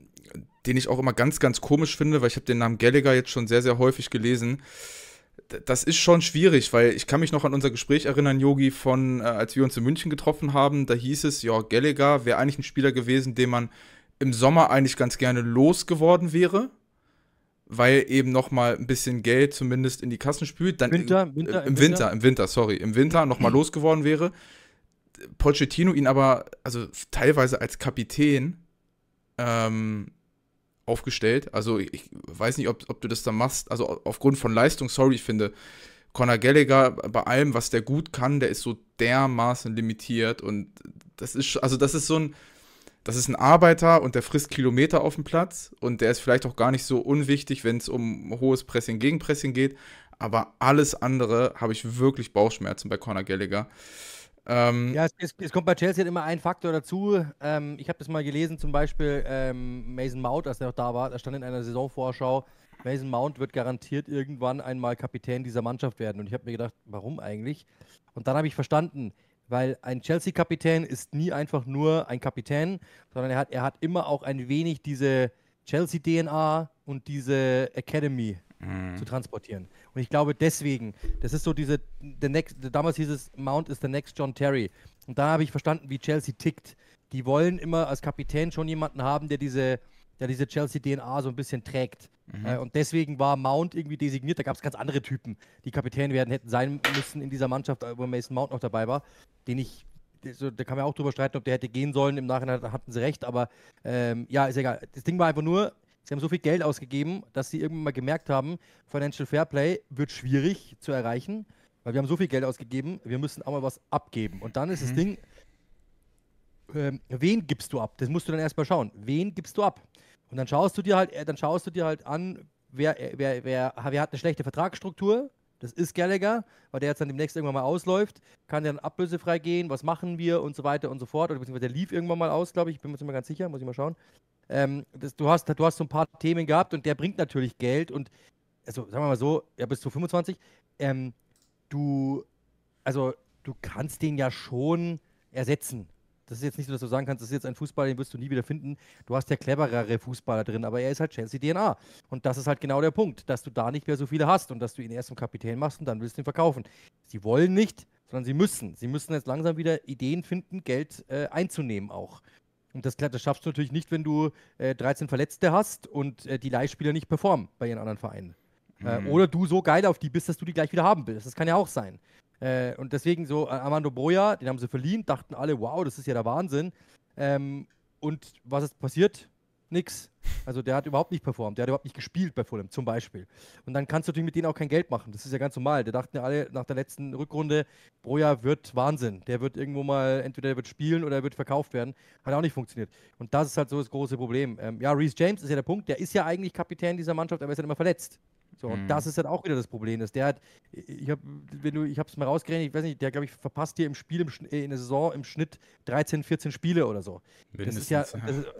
den ich auch immer ganz, ganz komisch finde, weil ich habe den Namen Gallagher jetzt schon sehr, sehr häufig gelesen das ist schon schwierig, weil ich kann mich noch an unser Gespräch erinnern, Yogi, von äh, als wir uns in München getroffen haben, da hieß es, ja, Gallagher wäre eigentlich ein Spieler gewesen, den man im Sommer eigentlich ganz gerne losgeworden wäre, weil eben nochmal ein bisschen Geld zumindest in die Kassen spült. Dann Winter, im, Winter, im, im Winter, im Winter, sorry, im Winter nochmal losgeworden wäre. Pochettino ihn aber, also teilweise als Kapitän, ähm, aufgestellt. Also ich weiß nicht, ob, ob du das da machst. Also aufgrund von Leistung, sorry, ich finde, Conor Gallagher, bei allem, was der gut kann, der ist so dermaßen limitiert. Und das ist, also das ist so ein, das ist ein Arbeiter und der frisst Kilometer auf dem Platz. Und der ist vielleicht auch gar nicht so unwichtig, wenn es um hohes Pressing, Gegenpressing geht. Aber alles andere habe ich wirklich Bauchschmerzen bei Conor Gallagher. Ähm, ja, es, es, es, kommt bei Chelsea halt immer ein Faktor dazu. Ähm, ich habe das mal gelesen, zum Beispiel ähm, Mason Mount, als er noch da war, da stand in einer Saisonvorschau, Mason Mount wird garantiert irgendwann einmal Kapitän dieser Mannschaft werden. Und ich habe mir gedacht, warum eigentlich? Und dann habe ich verstanden, weil ein Chelsea-Kapitän ist nie einfach nur ein Kapitän, sondern er hat, er hat immer auch ein wenig diese Chelsea-DNA und diese Academy Mhm. zu transportieren. Und ich glaube deswegen, das ist so diese, the next, damals hieß es, Mount ist the next John Terry. Und da habe ich verstanden, wie Chelsea tickt. Die wollen immer als Kapitän schon jemanden haben, der diese, der diese Chelsea-DNA so ein bisschen trägt. Mhm. Äh, und deswegen war Mount irgendwie designiert. Da gab es ganz andere Typen, die Kapitän werden hätten sein müssen in dieser Mannschaft, äh, wo Mason Mount noch dabei war, den ich. So, da kann man auch drüber streiten, ob der hätte gehen sollen. Im Nachhinein hatten sie recht, aber ähm, ja, ist egal. Das Ding war einfach nur, Sie haben so viel Geld ausgegeben, dass sie irgendwann mal gemerkt haben, Financial Fairplay wird schwierig zu erreichen, weil wir haben so viel Geld ausgegeben, wir müssen auch mal was abgeben. Und dann ist mhm. das Ding, ähm, wen gibst du ab? Das musst du dann erstmal schauen. Wen gibst du ab? Und dann schaust du dir halt, äh, dann schaust du dir halt an, wer, äh, wer, wer, wer hat eine schlechte Vertragsstruktur, das ist Gallagher, weil der jetzt dann demnächst irgendwann mal ausläuft, kann der dann ablösefrei gehen, was machen wir und so weiter und so fort. Oder beziehungsweise der lief irgendwann mal aus, glaube ich, bin mir jetzt nicht mehr ganz sicher, muss ich mal schauen ähm, das, du, hast, du hast so ein paar Themen gehabt und der bringt natürlich Geld und, also sagen wir mal so, ja, bis zu 25, ähm, du, also du kannst den ja schon ersetzen. Das ist jetzt nicht so, dass du sagen kannst, das ist jetzt ein Fußballer, den wirst du nie wieder finden. Du hast ja cleverere Fußballer drin, aber er ist halt Chelsea-DNA. Und das ist halt genau der Punkt, dass du da nicht mehr so viele hast und dass du ihn erst zum Kapitän machst und dann willst du ihn verkaufen. Sie wollen nicht, sondern sie müssen. Sie müssen jetzt langsam wieder Ideen finden, Geld äh, einzunehmen auch. Und das, das schaffst du natürlich nicht, wenn du äh, 13 Verletzte hast und äh, die Leihspieler nicht performen bei ihren anderen Vereinen. Äh, mhm. oder du so geil auf die bist, dass du die gleich wieder haben willst. Das kann ja auch sein. Äh, und deswegen so äh, Armando Boya, den haben sie verliehen, dachten alle, wow, das ist ja der Wahnsinn. Ähm, und was ist passiert? nix. Also der hat überhaupt nicht performt, der hat überhaupt nicht gespielt bei Fulham zum Beispiel. Und dann kannst du natürlich mit denen auch kein Geld machen. Das ist ja ganz normal. Der dachten ja alle nach der letzten Rückrunde, Broja wird Wahnsinn. Der wird irgendwo mal, entweder der wird spielen oder er wird verkauft werden. Hat auch nicht funktioniert. Und das ist halt so das große Problem. Ähm, ja, Reese James ist ja der Punkt. Der ist ja eigentlich Kapitän dieser Mannschaft, aber ist halt immer verletzt. So, und mhm. das ist halt auch wieder das Problem, dass der hat, ich habe, wenn du, ich habe es mal rausgerechnet, ich weiß nicht, der glaube ich verpasst dir im Spiel, im, äh, in der Saison im Schnitt 13, 14 Spiele oder so. Mindestens, ja, das,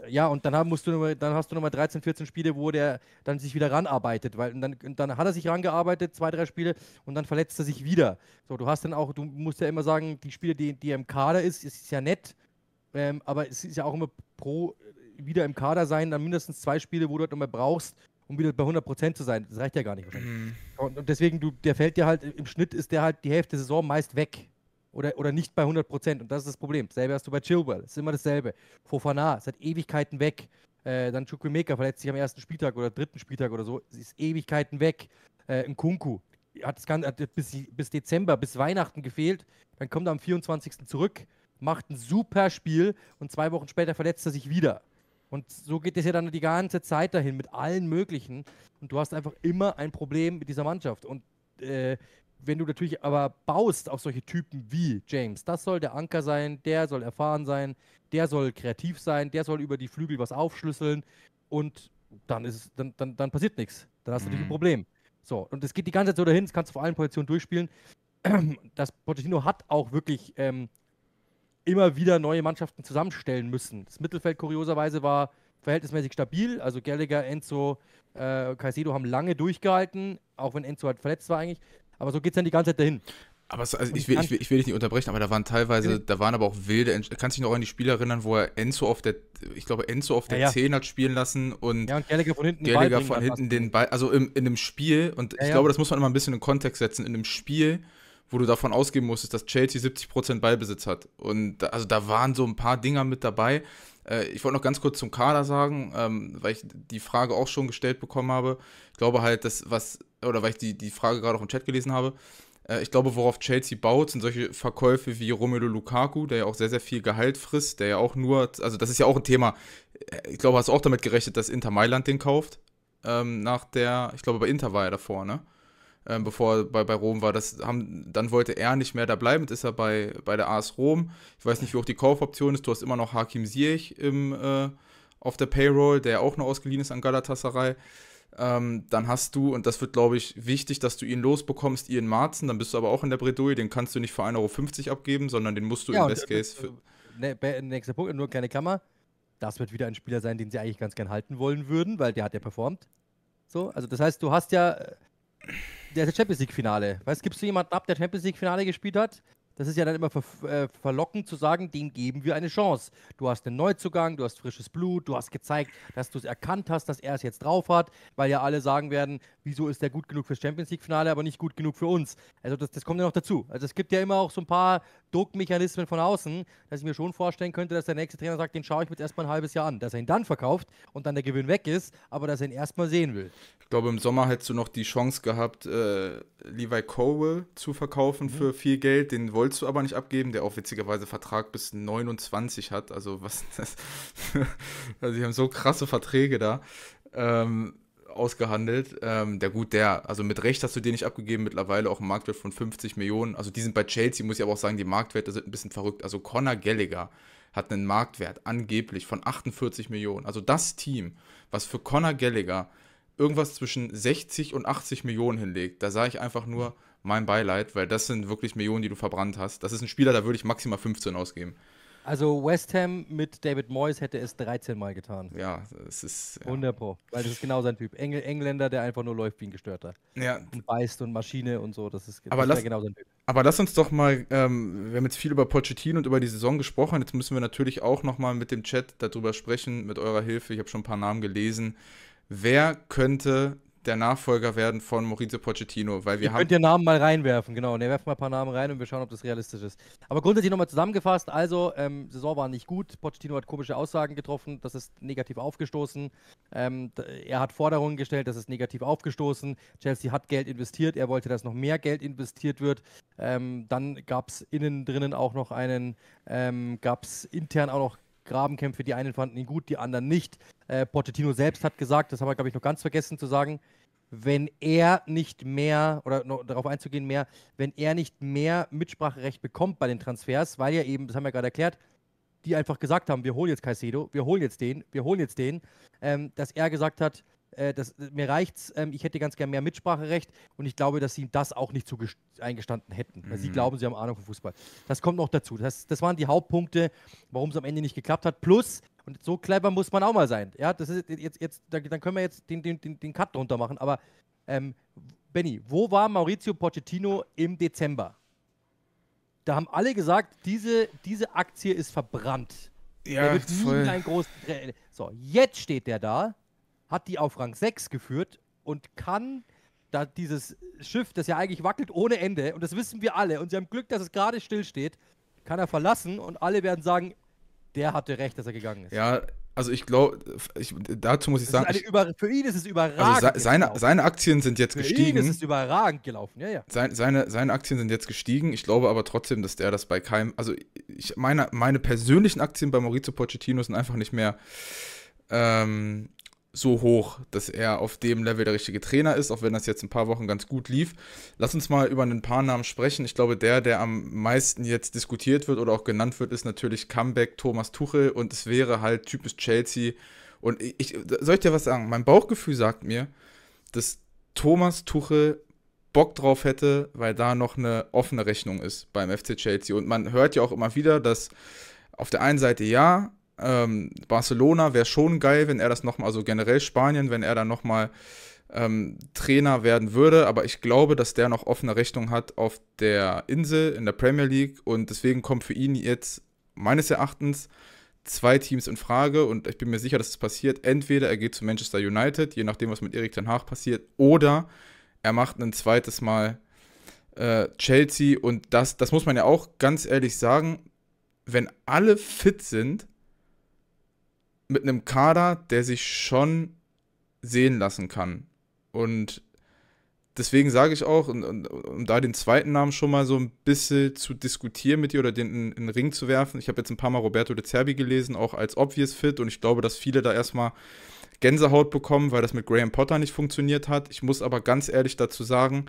ja, und dann, musst du noch, mal, dann hast du nochmal 13, 14 Spiele, wo der dann sich wieder ranarbeitet, weil dann, dann hat er sich rangearbeitet, zwei, drei Spiele und dann verletzt er sich wieder. So, du hast dann auch, du musst ja immer sagen, die Spiele, die, die im Kader ist, ist ja nett, ähm, aber es ist ja auch immer pro wieder im Kader sein, dann mindestens zwei Spiele, wo du halt nochmal brauchst, um wieder bei 100% zu sein. Das reicht ja gar nicht. Mhm. Und, und, deswegen, du, der fällt dir halt, im Schnitt ist der halt die Hälfte der Saison meist weg. Oder, oder nicht bei 100%. Und das ist das Problem. Dasselbe hast du bei Chilwell. ist immer dasselbe. Fofana seit Ewigkeiten weg. Äh, dann Chukwemeka verletzt sich am ersten Spieltag oder dritten Spieltag oder so. ist Ewigkeiten weg. Äh, Nkunku hat, das Ganze, hat bis, bis Dezember, bis Weihnachten gefehlt. Dann kommt er am 24. zurück, macht ein super Spiel und zwei Wochen später verletzt er sich wieder. Und so geht es ja dann die ganze Zeit dahin mit allen möglichen. Und du hast einfach immer ein Problem mit dieser Mannschaft. Und äh, wenn du natürlich aber baust auf solche Typen wie James, das soll der Anker sein, der soll erfahren sein, der soll kreativ sein, der soll über die Flügel was aufschlüsseln und dann ist dann, dann, dann passiert nichts. Dann hast du mhm. natürlich ein mhm. Problem. So, und es geht die ganze Zeit so dahin, das kannst du vor allen Positionen durchspielen. Das Pochettino hat auch wirklich ähm, immer wieder neue Mannschaften zusammenstellen müssen. Das Mittelfeld kurioserweise war verhältnismäßig stabil. Also Gallagher, Enzo, äh, Caicedo haben lange durchgehalten, auch wenn Enzo halt verletzt war eigentlich. Aber so geht es dann die ganze Zeit dahin. Aber es, also ich, will, ich, will, ich, will, dich nicht unterbrechen, aber da waren teilweise, da waren aber auch wilde. Kannst du dich noch an die Spiele erinnern, wo er Enzo auf der, ich glaube, Enzo auf der ja, 10 hat spielen lassen und, ja, und Gallagher von hinten, Gallagher den, Ball von hinten den Ball, also im, in einem Spiel, und ja, ich glaube, das muss man immer ein bisschen in Kontext setzen, in einem Spiel, wo du davon ausgehen musstest, dass Chelsea 70% Ballbesitz hat. Und also da waren so ein paar Dinger mit dabei. Äh, ich wollte noch ganz kurz zum Kader sagen, ähm, weil ich die Frage auch schon gestellt bekommen habe. Ich glaube halt, dass was, oder weil ich die, die Frage gerade auch im Chat gelesen habe, äh, ich glaube, worauf Chelsea baut, sind solche Verkäufe wie Romelu Lukaku, der ja auch sehr, sehr viel Gehalt frisst, der ja auch nur, also das ist ja auch ein Thema. Äh, ich glaube, hast du auch damit gerechnet, dass Inter Mailand den kauft? Ähm, nach der, ich glaube, bei Inter war er davor, ne? ähm, bevor er bei, bei Rom war. Das haben, dann wollte er nicht mehr da bleiben. Jetzt ist er bei, bei der AS Rom. Ich weiß nicht, wie hoch die Kaufoption ist. Du hast immer noch Hakim Ziyech im, äh, auf der Payroll, der auch noch ausgeliehen ist an Galatasaray. Ähm, dann hast du, und das wird, glaube ich, wichtig, dass du ihn losbekommst, Ian Marzen, dann bist du aber auch in der Bredouille, den kannst du nicht für 1,50 Euro abgeben, sondern den musst du ja, im Best Case für. Ne, nächster Punkt, nur keine Kammer. Das wird wieder ein Spieler sein, den sie eigentlich ganz gern halten wollen würden, weil der hat ja performt. So, also das heißt, du hast ja äh, der Champions League Finale. Weißt, gibst du jemanden ab, der Champions League Finale gespielt hat? Das ist ja dann immer ver äh, verlockend zu sagen, dem geben wir eine Chance. Du hast einen Neuzugang, du hast frisches Blut, du hast gezeigt, dass du es erkannt hast, dass er es jetzt drauf hat, weil ja alle sagen werden, wieso ist er gut genug fürs Champions League-Finale, aber nicht gut genug für uns. Also das, das kommt ja noch dazu. Also es gibt ja immer auch so ein paar Druckmechanismen von außen, dass ich mir schon vorstellen könnte, dass der nächste Trainer sagt, den schaue ich mir jetzt erstmal ein halbes Jahr an, dass er ihn dann verkauft und dann der Gewinn weg ist, aber dass er ihn erstmal sehen will. Ich glaube, im Sommer hättest du noch die Chance gehabt, äh, Levi Cowell zu verkaufen mhm. für viel Geld, den wollte wolltest du aber nicht abgeben, der auch witzigerweise Vertrag bis 29 hat. Also was das? also die haben so krasse Verträge da ähm, ausgehandelt. Ähm, der gut, der, also mit Recht hast du den nicht abgegeben, mittlerweile auch ein Marktwert von 50 Millionen. Also die sind bei Chelsea, muss ich aber auch sagen, die Marktwerte sind ein bisschen verrückt. Also Connor Gallagher hat einen Marktwert angeblich von 48 Millionen. Also das Team, was für Connor Gallagher irgendwas zwischen 60 und 80 Millionen hinlegt, da sage ich einfach nur, mein Beileid, weil das sind wirklich Millionen, die du verbrannt hast. Das ist ein Spieler, da würde ich maximal 15 ausgeben. Also West Ham mit David Moyes hätte es 13 Mal getan. Ja, es ist. Ja. Weil das ist genau sein Typ. Engl Engländer, der einfach nur läuft wie ein Gestörter. Ja. Und beißt und Maschine und so. Das ist, das aber ist lass, genau sein Typ. Aber lass uns doch mal, ähm, wir haben jetzt viel über Pochettino und über die Saison gesprochen. Jetzt müssen wir natürlich auch nochmal mit dem Chat darüber sprechen, mit eurer Hilfe. Ich habe schon ein paar Namen gelesen. Wer könnte der Nachfolger werden von Maurizio Pochettino, weil wir Ihr haben. Könnt ihr Namen mal reinwerfen, genau. Und werfen mal ein paar Namen rein und wir schauen, ob das realistisch ist. Aber grundsätzlich nochmal zusammengefasst: Also, ähm, Saison war nicht gut. Pochettino hat komische Aussagen getroffen, das ist negativ aufgestoßen. Ähm, er hat Forderungen gestellt, das ist negativ aufgestoßen. Chelsea hat Geld investiert, er wollte, dass noch mehr Geld investiert wird. Ähm, dann gab es innen drinnen auch noch einen, ähm, gab es intern auch noch Grabenkämpfe. Die einen fanden ihn gut, die anderen nicht. Äh, Pochettino selbst hat gesagt, das haben wir, glaube ich, noch ganz vergessen zu sagen, wenn er nicht mehr, oder darauf einzugehen mehr, wenn er nicht mehr Mitspracherecht bekommt bei den Transfers, weil ja eben, das haben wir gerade erklärt, die einfach gesagt haben, wir holen jetzt Caicedo, wir holen jetzt den, wir holen jetzt den, ähm, dass er gesagt hat, äh, das, mir reicht's, ähm, ich hätte ganz gern mehr Mitspracherecht und ich glaube, dass sie ihm das auch nicht eingestanden hätten, weil sie mhm. glauben, sie haben Ahnung von Fußball. Das kommt noch dazu. Das, das waren die Hauptpunkte, warum es am Ende nicht geklappt hat. Plus, und so clever muss man auch mal sein. Ja, das ist jetzt, jetzt dann können wir jetzt den, den, den, den Cut drunter machen, aber ähm, Benny, wo war Maurizio Pochettino im Dezember? Da haben alle gesagt, diese, diese Aktie ist verbrannt. Ja, der wird voll. nie ein großes. So, jetzt steht der da hat die auf Rang 6 geführt und kann da dieses Schiff, das ja eigentlich wackelt ohne Ende, und das wissen wir alle, und sie haben Glück, dass es gerade stillsteht, kann er verlassen und alle werden sagen, der hatte recht, dass er gegangen ist. Ja, also ich glaube, dazu muss ich das sagen. Ich, für ihn ist es überragend. Also se seine, seine Aktien sind jetzt für gestiegen. Ihn ist es überragend gelaufen, ja, ja. Sein, seine, seine Aktien sind jetzt gestiegen. Ich glaube aber trotzdem, dass der das bei keinem. Also ich, meine, meine persönlichen Aktien bei Maurizio Pochettino sind einfach nicht mehr. Ähm, so hoch, dass er auf dem Level der richtige Trainer ist, auch wenn das jetzt ein paar Wochen ganz gut lief. Lass uns mal über ein paar Namen sprechen. Ich glaube, der, der am meisten jetzt diskutiert wird oder auch genannt wird, ist natürlich Comeback Thomas Tuchel und es wäre halt typisch Chelsea. Und ich, soll ich dir was sagen? Mein Bauchgefühl sagt mir, dass Thomas Tuchel Bock drauf hätte, weil da noch eine offene Rechnung ist beim FC Chelsea. Und man hört ja auch immer wieder, dass auf der einen Seite ja, ähm, Barcelona wäre schon geil, wenn er das nochmal, also generell Spanien, wenn er dann nochmal ähm, Trainer werden würde. Aber ich glaube, dass der noch offene Rechnung hat auf der Insel in der Premier League. Und deswegen kommt für ihn jetzt meines Erachtens zwei Teams in Frage. Und ich bin mir sicher, dass es das passiert. Entweder er geht zu Manchester United, je nachdem, was mit Erik Ten Haag passiert, oder er macht ein zweites Mal äh, Chelsea. Und das, das muss man ja auch ganz ehrlich sagen, wenn alle fit sind, mit einem Kader, der sich schon sehen lassen kann. Und deswegen sage ich auch, um da den zweiten Namen schon mal so ein bisschen zu diskutieren mit dir oder den in den Ring zu werfen, ich habe jetzt ein paar Mal Roberto de Zerbi gelesen, auch als Obvious Fit, und ich glaube, dass viele da erstmal Gänsehaut bekommen, weil das mit Graham Potter nicht funktioniert hat. Ich muss aber ganz ehrlich dazu sagen,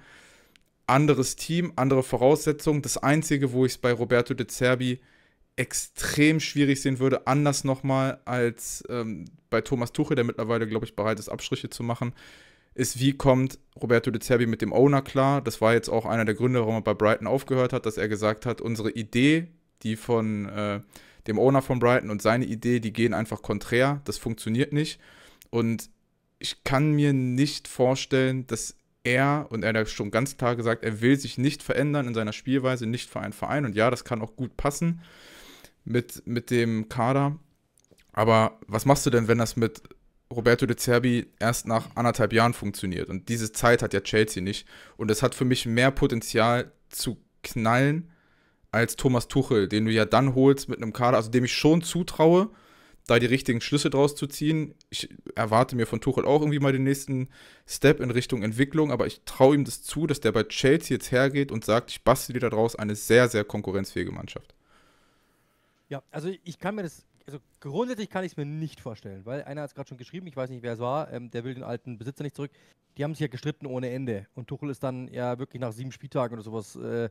anderes Team, andere Voraussetzungen. Das Einzige, wo ich es bei Roberto de Zerbi extrem schwierig sehen würde, anders nochmal als ähm, bei Thomas Tuche, der mittlerweile, glaube ich, bereit ist, Abstriche zu machen, ist, wie kommt Roberto De Zerbi mit dem Owner klar? Das war jetzt auch einer der Gründe, warum er bei Brighton aufgehört hat, dass er gesagt hat, unsere Idee, die von äh, dem Owner von Brighton und seine Idee, die gehen einfach konträr, das funktioniert nicht. Und ich kann mir nicht vorstellen, dass er, und er hat schon ganz klar gesagt, er will sich nicht verändern in seiner Spielweise, nicht für einen Verein. Und ja, das kann auch gut passen mit, mit dem Kader. Aber was machst du denn, wenn das mit Roberto De Zerbi erst nach anderthalb Jahren funktioniert? Und diese Zeit hat ja Chelsea nicht. Und es hat für mich mehr Potenzial zu knallen als Thomas Tuchel, den du ja dann holst mit einem Kader, also dem ich schon zutraue, da die richtigen Schlüsse draus zu ziehen. Ich erwarte mir von Tuchel auch irgendwie mal den nächsten Step in Richtung Entwicklung, aber ich traue ihm das zu, dass der bei Chelsea jetzt hergeht und sagt, ich bastel dir daraus eine sehr, sehr konkurrenzfähige Mannschaft. Ja, also ich kann mir das, also grundsätzlich kann ich es mir nicht vorstellen, weil einer hat es gerade schon geschrieben, ich weiß nicht, wer es war, ähm, der will den alten Besitzer nicht zurück. Die haben sich ja gestritten ohne Ende. Und Tuchel ist dann ja wirklich nach sieben Spieltagen oder sowas äh,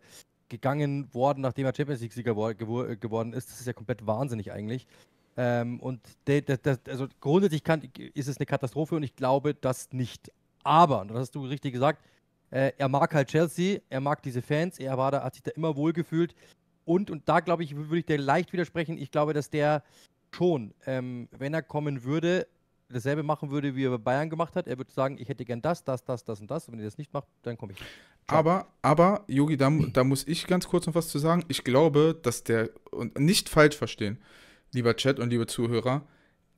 gegangen worden, nachdem er Champions League-Sieger äh, geworden ist. Das ist ja komplett wahnsinnig eigentlich. Ähm, und de, de, de, also grundsätzlich kann, ist es eine Katastrophe und ich glaube das nicht. Aber, und das hast du richtig gesagt, äh, er mag halt Chelsea, er mag diese Fans, er war da, hat sich da immer wohlgefühlt. Und, und da glaube ich, würde ich dir leicht widersprechen, ich glaube, dass der schon, ähm, wenn er kommen würde, dasselbe machen würde, wie er bei Bayern gemacht hat. Er würde sagen, ich hätte gern das, das, das, das und das. Und wenn ihr das nicht macht, dann komme ich. Ciao. Aber, aber, Yogi, da, da muss ich ganz kurz noch was zu sagen. Ich glaube, dass der, und nicht falsch verstehen, lieber Chat und liebe Zuhörer,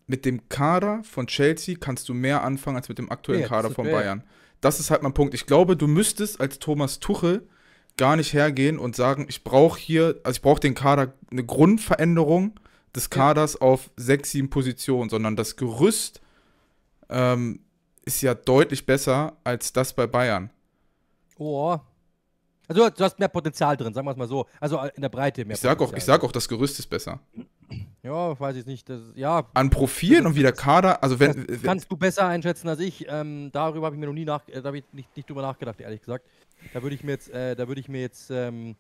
mit dem Kader von Chelsea kannst du mehr anfangen als mit dem aktuellen ja, Kader von Bayern. Das ist halt mein Punkt. Ich glaube, du müsstest als Thomas Tuchel gar nicht hergehen und sagen, ich brauche hier, also ich brauche den Kader, eine Grundveränderung des Kaders auf sechs, sieben Positionen, sondern das Gerüst ähm, ist ja deutlich besser als das bei Bayern. Oh. Also du hast mehr Potenzial drin, sagen wir es mal so. Also in der Breite mehr. Ich sag, auch, ich sag auch, das Gerüst ist besser. Ja, weiß ich nicht. Das, ja. An Profilen und wie der Kader, also wenn. kannst du besser einschätzen als ich. Ähm, darüber habe ich mir noch nie nach, äh, da ich nicht, nicht drüber nachgedacht, ehrlich gesagt. Da würde ich mir jetzt, äh, da würde ich mir jetzt ähm,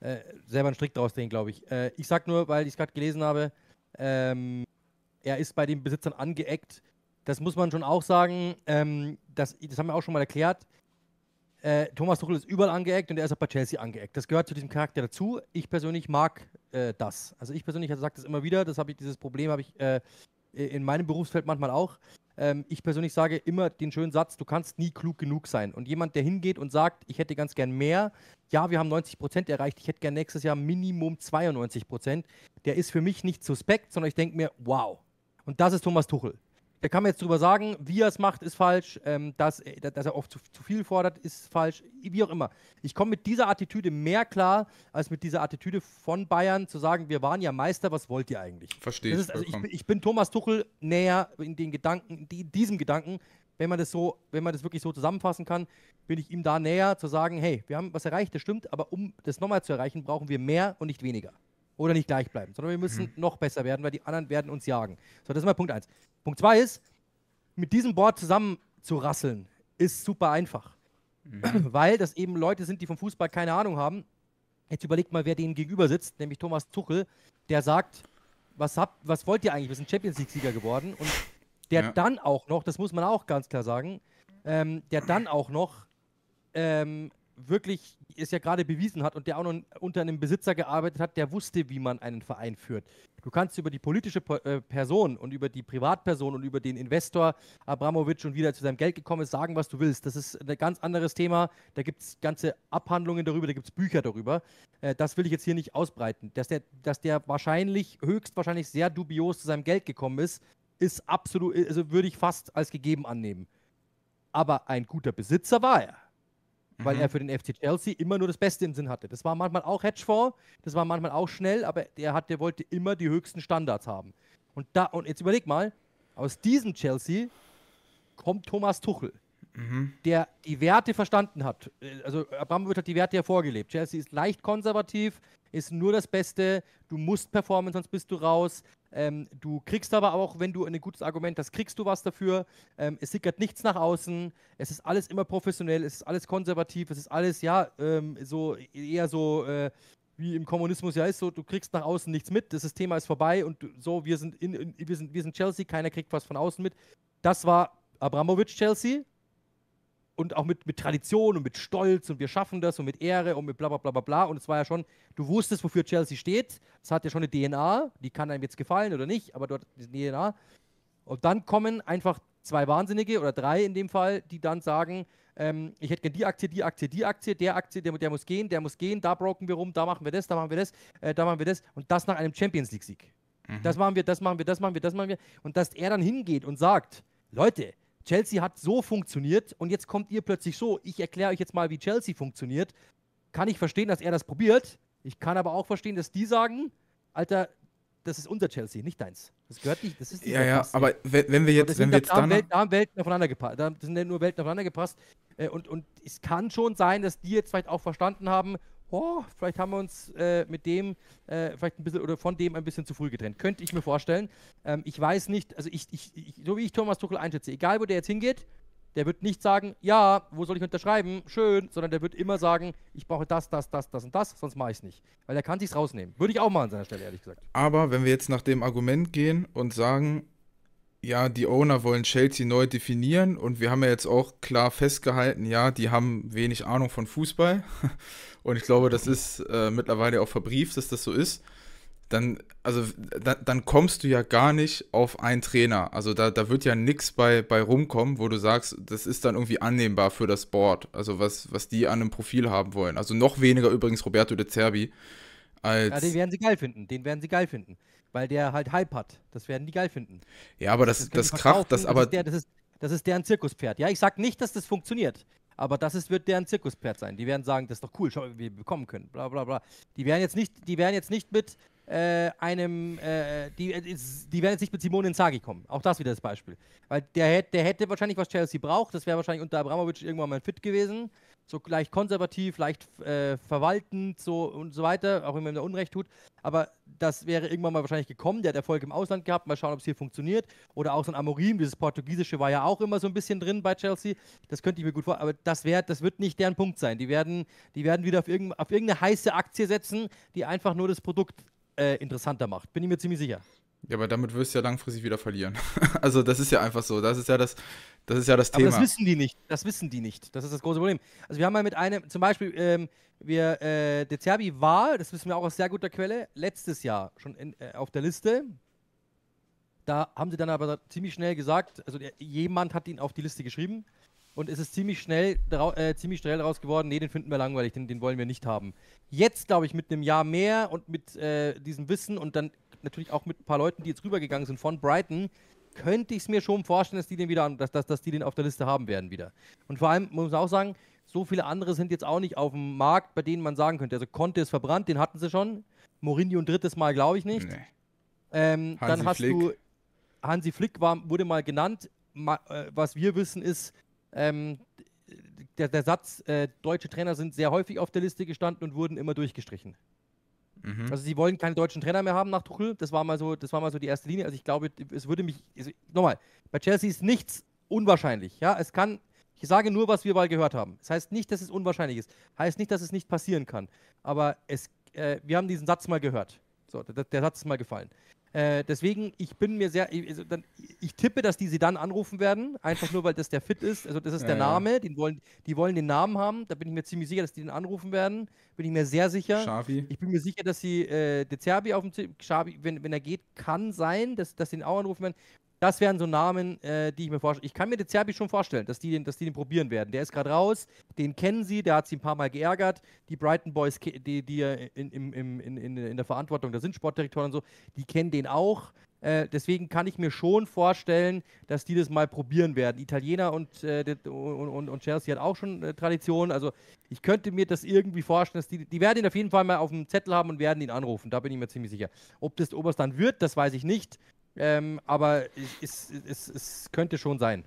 äh, selber einen Strick draus drehen, glaube ich. Äh, ich sag nur, weil ich es gerade gelesen habe, ähm, er ist bei den Besitzern angeeckt. Das muss man schon auch sagen. Ähm, das, das haben wir auch schon mal erklärt. Äh, Thomas Tuchel ist überall angeeckt und er ist auch bei Chelsea angeeckt. Das gehört zu diesem Charakter dazu. Ich persönlich mag äh, das. Also ich persönlich also sage das immer wieder. Das habe ich dieses Problem habe ich äh, in meinem Berufsfeld manchmal auch. Ähm, ich persönlich sage immer den schönen Satz, du kannst nie klug genug sein. Und jemand, der hingeht und sagt, ich hätte ganz gern mehr, ja, wir haben 90 Prozent erreicht, ich hätte gern nächstes Jahr Minimum 92 Prozent, der ist für mich nicht suspekt, sondern ich denke mir, wow. Und das ist Thomas Tuchel da kann man jetzt drüber sagen, wie er es macht, ist falsch, ähm, dass, äh, dass er oft zu, zu, viel fordert, ist falsch, wie auch immer. Ich komme mit dieser Attitüde mehr klar, als mit dieser Attitüde von Bayern zu sagen, wir waren ja Meister, was wollt ihr eigentlich? Verstehe ich, also ich, ich. bin Thomas Tuchel näher in den Gedanken, in diesem Gedanken, wenn man das so, wenn man das wirklich so zusammenfassen kann, bin ich ihm da näher zu sagen, hey, wir haben was erreicht, das stimmt, aber um das nochmal zu erreichen, brauchen wir mehr und nicht weniger oder nicht gleich bleiben, sondern wir müssen mhm. noch besser werden, weil die anderen werden uns jagen. So, das ist mal Punkt 1. Punkt 2 ist, mit diesem Board zusammen zu rasseln, ist super einfach. Mhm. Weil das eben Leute sind, die vom Fußball keine Ahnung haben. Jetzt überlegt mal, wer denen gegenüber sitzt, nämlich Thomas Tuchel, der sagt, was, habt, was wollt ihr eigentlich? Wir sind Champions League-Sieger geworden. Und der ja. dann auch noch, das muss man auch ganz klar sagen, ähm, der dann auch noch ähm, wirklich es ja gerade bewiesen hat und der auch noch unter einem Besitzer gearbeitet hat, der wusste, wie man einen Verein führt. Du kannst über die politische äh, Person und über die Privatperson und über den Investor Abramowitsch und wie er zu seinem Geld gekommen ist, sagen, was du willst. Das ist ein ganz anderes Thema. Da gibt es ganze Abhandlungen darüber, da gibt es Bücher darüber. Äh, das will ich jetzt hier nicht ausbreiten. Dass der, dass der wahrscheinlich, höchstwahrscheinlich sehr dubios zu seinem Geld gekommen ist, ist absolut, also würde ich fast als gegeben annehmen. Aber ein guter Besitzer war er weil mhm. er für den FC Chelsea immer nur das Beste im Sinn hatte. Das war manchmal auch Hedgefonds, das war manchmal auch schnell, aber der, hat, der wollte immer die höchsten Standards haben. Und, da, und jetzt überleg mal, aus diesem Chelsea kommt Thomas Tuchel, mhm. der die Werte verstanden hat. Also Abramovic hat die Werte ja vorgelebt. Chelsea ist leicht konservativ, ist nur das Beste, du musst performen, sonst bist du raus. Ähm, du kriegst aber auch, wenn du ein gutes Argument hast, kriegst du was dafür. Ähm, es sickert nichts nach außen. Es ist alles immer professionell. Es ist alles konservativ. Es ist alles, ja, ähm, so eher so äh, wie im Kommunismus ja ist. So, du kriegst nach außen nichts mit. Das Thema ist vorbei und so, wir sind, in, in, wir sind, wir sind Chelsea. Keiner kriegt was von außen mit. Das war Abramowitsch Chelsea und auch mit, mit Tradition und mit Stolz und wir schaffen das und mit Ehre und mit bla bla bla bla bla. Und es war ja schon, du wusstest, wofür Chelsea steht. Es hat ja schon eine DNA, die kann einem jetzt gefallen oder nicht, aber dort ist eine DNA. Und dann kommen einfach zwei Wahnsinnige oder drei in dem Fall, die dann sagen, ähm, ich hätte gerne die Aktie, die Aktie, die Aktie, der Aktie, der, der muss gehen, der muss gehen, da broken wir rum, da machen wir das, da machen wir das, äh, da machen wir das und das nach einem Champions League-Sieg. Mhm. Das machen wir, das machen wir, das machen wir, das machen wir. Und dass er dann hingeht und sagt, Leute, Chelsea hat so funktioniert und jetzt kommt ihr plötzlich so, ich erkläre euch jetzt mal, wie Chelsea funktioniert. Kann ich verstehen, dass er das probiert. Ich kann aber auch verstehen, dass die sagen, Alter, das ist unser Chelsea, nicht deins. Das gehört nicht, das ist Ja, ja, Chelsea. aber wenn, wenn, wir jetzt, wenn wir jetzt da dann... Welt, da haben Welten aufeinander gepasst, da sind ja nur Welten aufeinander gepasst. Äh, und, und es kann schon sein, dass die jetzt vielleicht auch verstanden haben, oh, vielleicht haben wir uns äh, mit dem äh, vielleicht ein bisschen oder von dem ein bisschen zu früh getrennt. Könnte ich mir vorstellen. Ähm, ich weiß nicht, also ich, ich, ich, so wie ich Thomas Tuchel einschätze, egal wo der jetzt hingeht, der wird nicht sagen, ja, wo soll ich unterschreiben? Schön, sondern der wird immer sagen, ich brauche das, das, das, das und das, sonst mache ich es nicht. Weil er kann sich's rausnehmen. Würde ich auch mal an seiner Stelle, ehrlich gesagt. Aber wenn wir jetzt nach dem Argument gehen und sagen, ja, die Owner wollen Chelsea neu definieren und wir haben ja jetzt auch klar festgehalten, ja, die haben wenig Ahnung von Fußball und ich glaube, das ist äh, mittlerweile auch verbrieft, dass das so ist. Dann, also, da, dann kommst du ja gar nicht auf einen Trainer. Also da, da wird ja nichts bei, bei rumkommen, wo du sagst, das ist dann irgendwie annehmbar für das Board, also was, was die an einem Profil haben wollen. Also noch weniger übrigens Roberto de Zerbi als. Ja, den werden sie geil finden, den werden sie geil finden. Weil der halt Hype hat. Das werden die geil finden. Ja, aber das, das, das kracht, das aber. ist, der, das, ist, das ist deren Zirkuspferd. Ja, ich sag nicht, dass das funktioniert. Aber das ist, wird deren Zirkuspferd sein. Die werden sagen, das ist doch cool, schau, wie wir bekommen können. Bla bla bla. Die werden jetzt nicht, die werden jetzt nicht mit äh, einem, äh, die, äh, die werden jetzt nicht mit Simone Inzaghi kommen. Auch das wieder das Beispiel. Weil der, der hätte wahrscheinlich, was Chelsea braucht, das wäre wahrscheinlich unter Abramovic irgendwann mal fit gewesen so leicht konservativ, leicht äh, verwaltend so und so weiter, auch wenn man da Unrecht tut. Aber das wäre irgendwann mal wahrscheinlich gekommen. Der hat Erfolg im Ausland gehabt. Mal schauen, ob es hier funktioniert. Oder auch so ein Amorim, dieses Portugiesische war ja auch immer so ein bisschen drin bei Chelsea. Das könnte ich mir gut vorstellen. Aber das, wär, das wird nicht deren Punkt sein. Die werden, die werden wieder auf, irgend, auf irgendeine heiße Aktie setzen, die einfach nur das Produkt äh, interessanter macht. Bin ich mir ziemlich sicher. Ja, aber damit wirst du ja langfristig wieder verlieren. also das ist ja einfach so. Das ist ja das, das ist ja das aber Thema. Das wissen die nicht. Das wissen die nicht. Das ist das große Problem. Also wir haben mal mit einem, zum Beispiel, ähm, wir, äh, De Zerbi war, das wissen wir auch aus sehr guter Quelle, letztes Jahr schon in, äh, auf der Liste. Da haben sie dann aber ziemlich schnell gesagt, also der, jemand hat ihn auf die Liste geschrieben und es ist ziemlich schnell, äh, ziemlich schnell daraus geworden, nee, den finden wir langweilig, den, den wollen wir nicht haben. Jetzt, glaube ich, mit einem Jahr mehr und mit äh, diesem Wissen und dann natürlich auch mit ein paar Leuten, die jetzt rübergegangen sind von Brighton, könnte ich es mir schon vorstellen, dass die den wieder dass, dass, dass die den auf der Liste haben werden wieder. Und vor allem muss man auch sagen, so viele andere sind jetzt auch nicht auf dem Markt, bei denen man sagen könnte, also Conte ist verbrannt, den hatten sie schon. Mourinho ein drittes Mal glaube ich nicht. Nee. Ähm, dann hast Flick. du Hansi Flick war, wurde mal genannt. Ma, äh, was wir wissen ist, ähm, der, der, Satz, äh, deutsche Trainer sind sehr häufig auf der Liste gestanden und wurden immer durchgestrichen. Mhm. Also sie wollen keine deutschen Trainer mehr haben nach Tuchel. Das war mal so, das war mal so die erste Linie. Also ich glaube, es würde mich. Also, nochmal, bei Chelsea ist nichts unwahrscheinlich. Ja, es kann. Ich sage nur, was wir mal gehört haben. Das heißt nicht, dass es unwahrscheinlich ist. Heißt nicht, dass es nicht passieren kann. Aber es, äh, wir haben diesen Satz mal gehört. So, der, der Satz ist mal gefallen. Äh, deswegen, ich bin mir sehr, ich, also dann, ich, tippe, dass die sie dann anrufen werden, einfach nur, weil das der Fit ist. Also das ist ja, der Name, ja. den wollen, die wollen den Namen haben. Da bin ich mir ziemlich sicher, dass die den anrufen werden. Bin ich mir sehr sicher. Schavi. Ich bin mir sicher, dass sie äh, De Zerbi auf dem Schabi, wenn, wenn er geht, kann sein, dass, dass sie ihn auch anrufen werden. Das wären so Namen, äh, die ich mir vorstelle. Ich kann mir den Zerbi schon vorstellen, dass die, den, dass die den probieren werden. Der ist gerade raus, den kennen sie, der hat sie ein paar Mal geärgert. Die Brighton Boys, die, die in, in, in, in der Verantwortung da sind, Sportdirektoren und so, die kennen den auch. Äh, deswegen kann ich mir schon vorstellen, dass die das mal probieren werden. Italiener und, äh, und, und, und Chelsea hat auch schon äh, Tradition. Also ich könnte mir das irgendwie vorstellen, dass die, die werden ihn auf jeden Fall mal auf dem Zettel haben und werden ihn anrufen. Da bin ich mir ziemlich sicher. Ob das Oberst dann wird, das weiß ich nicht. Ähm, aber es, es, es könnte schon sein.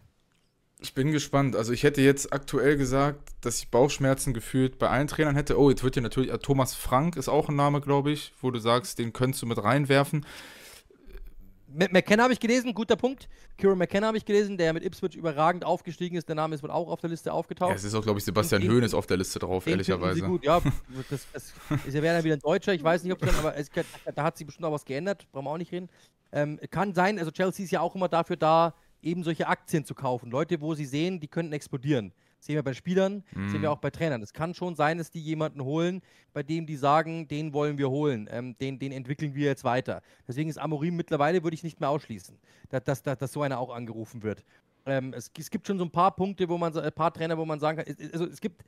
Ich bin gespannt. Also ich hätte jetzt aktuell gesagt, dass ich Bauchschmerzen gefühlt bei allen Trainern hätte. Oh, jetzt wird hier natürlich Thomas Frank ist auch ein Name, glaube ich, wo du sagst, den könntest du mit reinwerfen. McKenna habe ich gelesen, guter Punkt. Kieran McKenna habe ich gelesen, der mit Ipswich überragend aufgestiegen ist. Der Name ist wohl auch auf der Liste aufgetaucht. Ja, es ist auch, glaube ich, Sebastian Höhn ist auf der Liste drauf, ehrlicherweise. Gut, ja. das, das ist ja wieder ein Deutscher. Ich weiß nicht, ob es dann, aber es, da hat sich bestimmt auch was geändert. Brauchen wir auch nicht reden. Ähm, kann sein, also Chelsea ist ja auch immer dafür da, eben solche Aktien zu kaufen. Leute, wo sie sehen, die könnten explodieren. Das sehen wir bei Spielern, mhm. sehen wir auch bei Trainern. Es kann schon sein, dass die jemanden holen, bei dem die sagen, den wollen wir holen, ähm, den, den entwickeln wir jetzt weiter. Deswegen ist Amorim mittlerweile, würde ich nicht mehr ausschließen, dass, dass, dass, dass so einer auch angerufen wird. Ähm, es, es, gibt schon so ein paar Punkte, wo man, ein paar Trainer, wo man sagen kann, also es gibt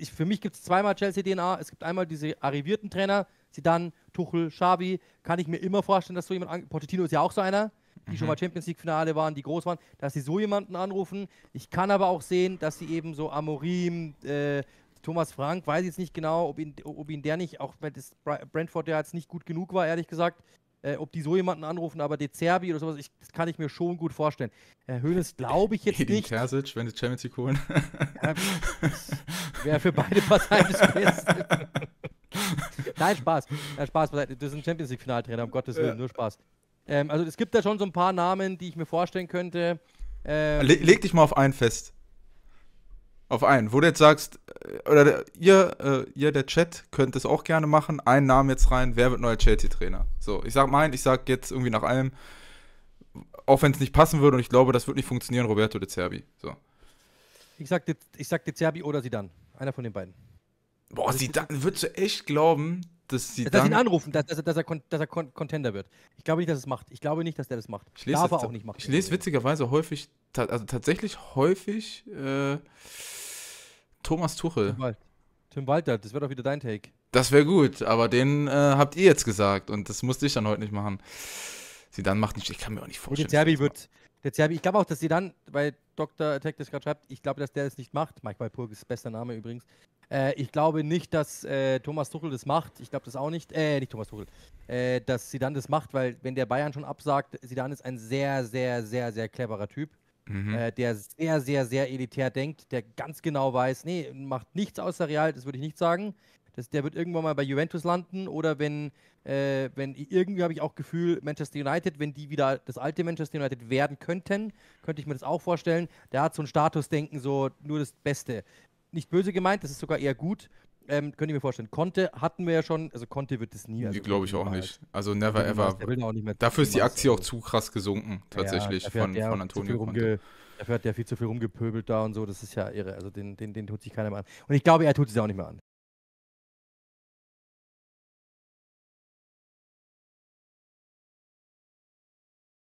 ich, für mich gibt es zweimal Chelsea-DNA. Es gibt einmal diese arrivierten Trainer, Zidane, Tuchel, Xavi. Kann ich mir immer vorstellen, dass so jemand, an, Pochettino ist ja auch so einer, die mhm. schon mal Champions League-Finale waren, die groß waren, dass sie so jemanden anrufen. Ich kann aber auch sehen, dass sie eben so Amorim, äh, Thomas Frank, weiß jetzt nicht genau, ob ihn, ob ihn der nicht, auch wenn das Brentford ja jetzt nicht gut genug war, ehrlich gesagt, äh, ob die so jemanden anrufen, aber De Zerbi oder sowas, ich, das kann ich mir schon gut vorstellen. Herr Hönes glaube ich jetzt Edin nicht. Kersic, wenn die Champions League holen. Ähm, Wäre für beide Parteien das Beste. Nein, Spaß. Nein, Spaß. Das ist ein Champions League-Finaltrainer, um Gottes Willen, ja. nur Spaß. Ähm, also es gibt da schon so ein paar Namen, die ich mir vorstellen könnte. Ähm, leg, leg dich mal auf einen fest. Auf einen. Wo du jetzt sagst, äh, oder ihr, äh, ihr, der Chat, könnt es auch gerne machen. Einen Namen jetzt rein, wer wird neuer Chelsea-Trainer? So, ich sag meinen, ich sag jetzt irgendwie nach allem, auch wenn es nicht passen würde und ich glaube, das wird nicht funktionieren, Roberto De Zerbi. So. Ich sag, ich sag De Zerbi oder Sidan. Einer von den beiden. Boah, Sidan, also würdest du echt glauben, dass sie dass dann... Dass ihn anrufen, dass, dass, dass er, dass er Contender wird. Ich glaube nicht, dass es macht. Ich glaube nicht, dass der das macht. Ich lese Darf er auch nicht machen. Ich lese witzigerweise häufig, ta also tatsächlich häufig äh, Thomas Tuchel. Tim, Wald. Tim Walter, das wird auch wieder dein Take. Das wäre gut, aber den äh, habt ihr jetzt gesagt und das musste ich dann heute nicht machen. Sie dann macht nicht, ich kann mir auch nicht vorstellen. Der Zerbi wird, der Zerbi, ich glaube auch, dass sie dann, weil Dr. Attack das gerade schreibt, ich glaube, dass der es das nicht macht. Mike Walpurg ist bester Name übrigens. Äh, ich glaube nicht, dass äh, Thomas Tuchel das macht. Ich glaube das auch nicht. Äh, nicht Thomas Tuchel. Äh, dass Sidan das macht, weil wenn der Bayern schon absagt, Sidan ist ein sehr, sehr, sehr, sehr cleverer Typ. Mhm. Äh, der sehr, sehr, sehr elitär denkt, der ganz genau weiß, nee, macht nichts außer Real, das würde ich nicht sagen. Das, der wird irgendwann mal bei Juventus landen oder wenn, äh, wenn irgendwie habe ich auch Gefühl, Manchester United, wenn die wieder das alte Manchester United werden könnten, könnte ich mir das auch vorstellen. Der hat so ein Statusdenken, so nur das Beste nicht böse gemeint, das ist sogar eher gut. Ähm, könnt ihr mir vorstellen. Conte hatten wir ja schon, also Conte wird es nie. Also Glaube ich auch nicht. Also never ever. Dafür ist die Aktie auch zu krass gesunken, tatsächlich, ja, von, von Antonio Conte. Dafür hat der viel zu viel rumgepöbelt da und so, das ist ja irre. Also den, den, den tut sich keiner mehr an. Und ich glaube, er tut es auch nicht mehr an.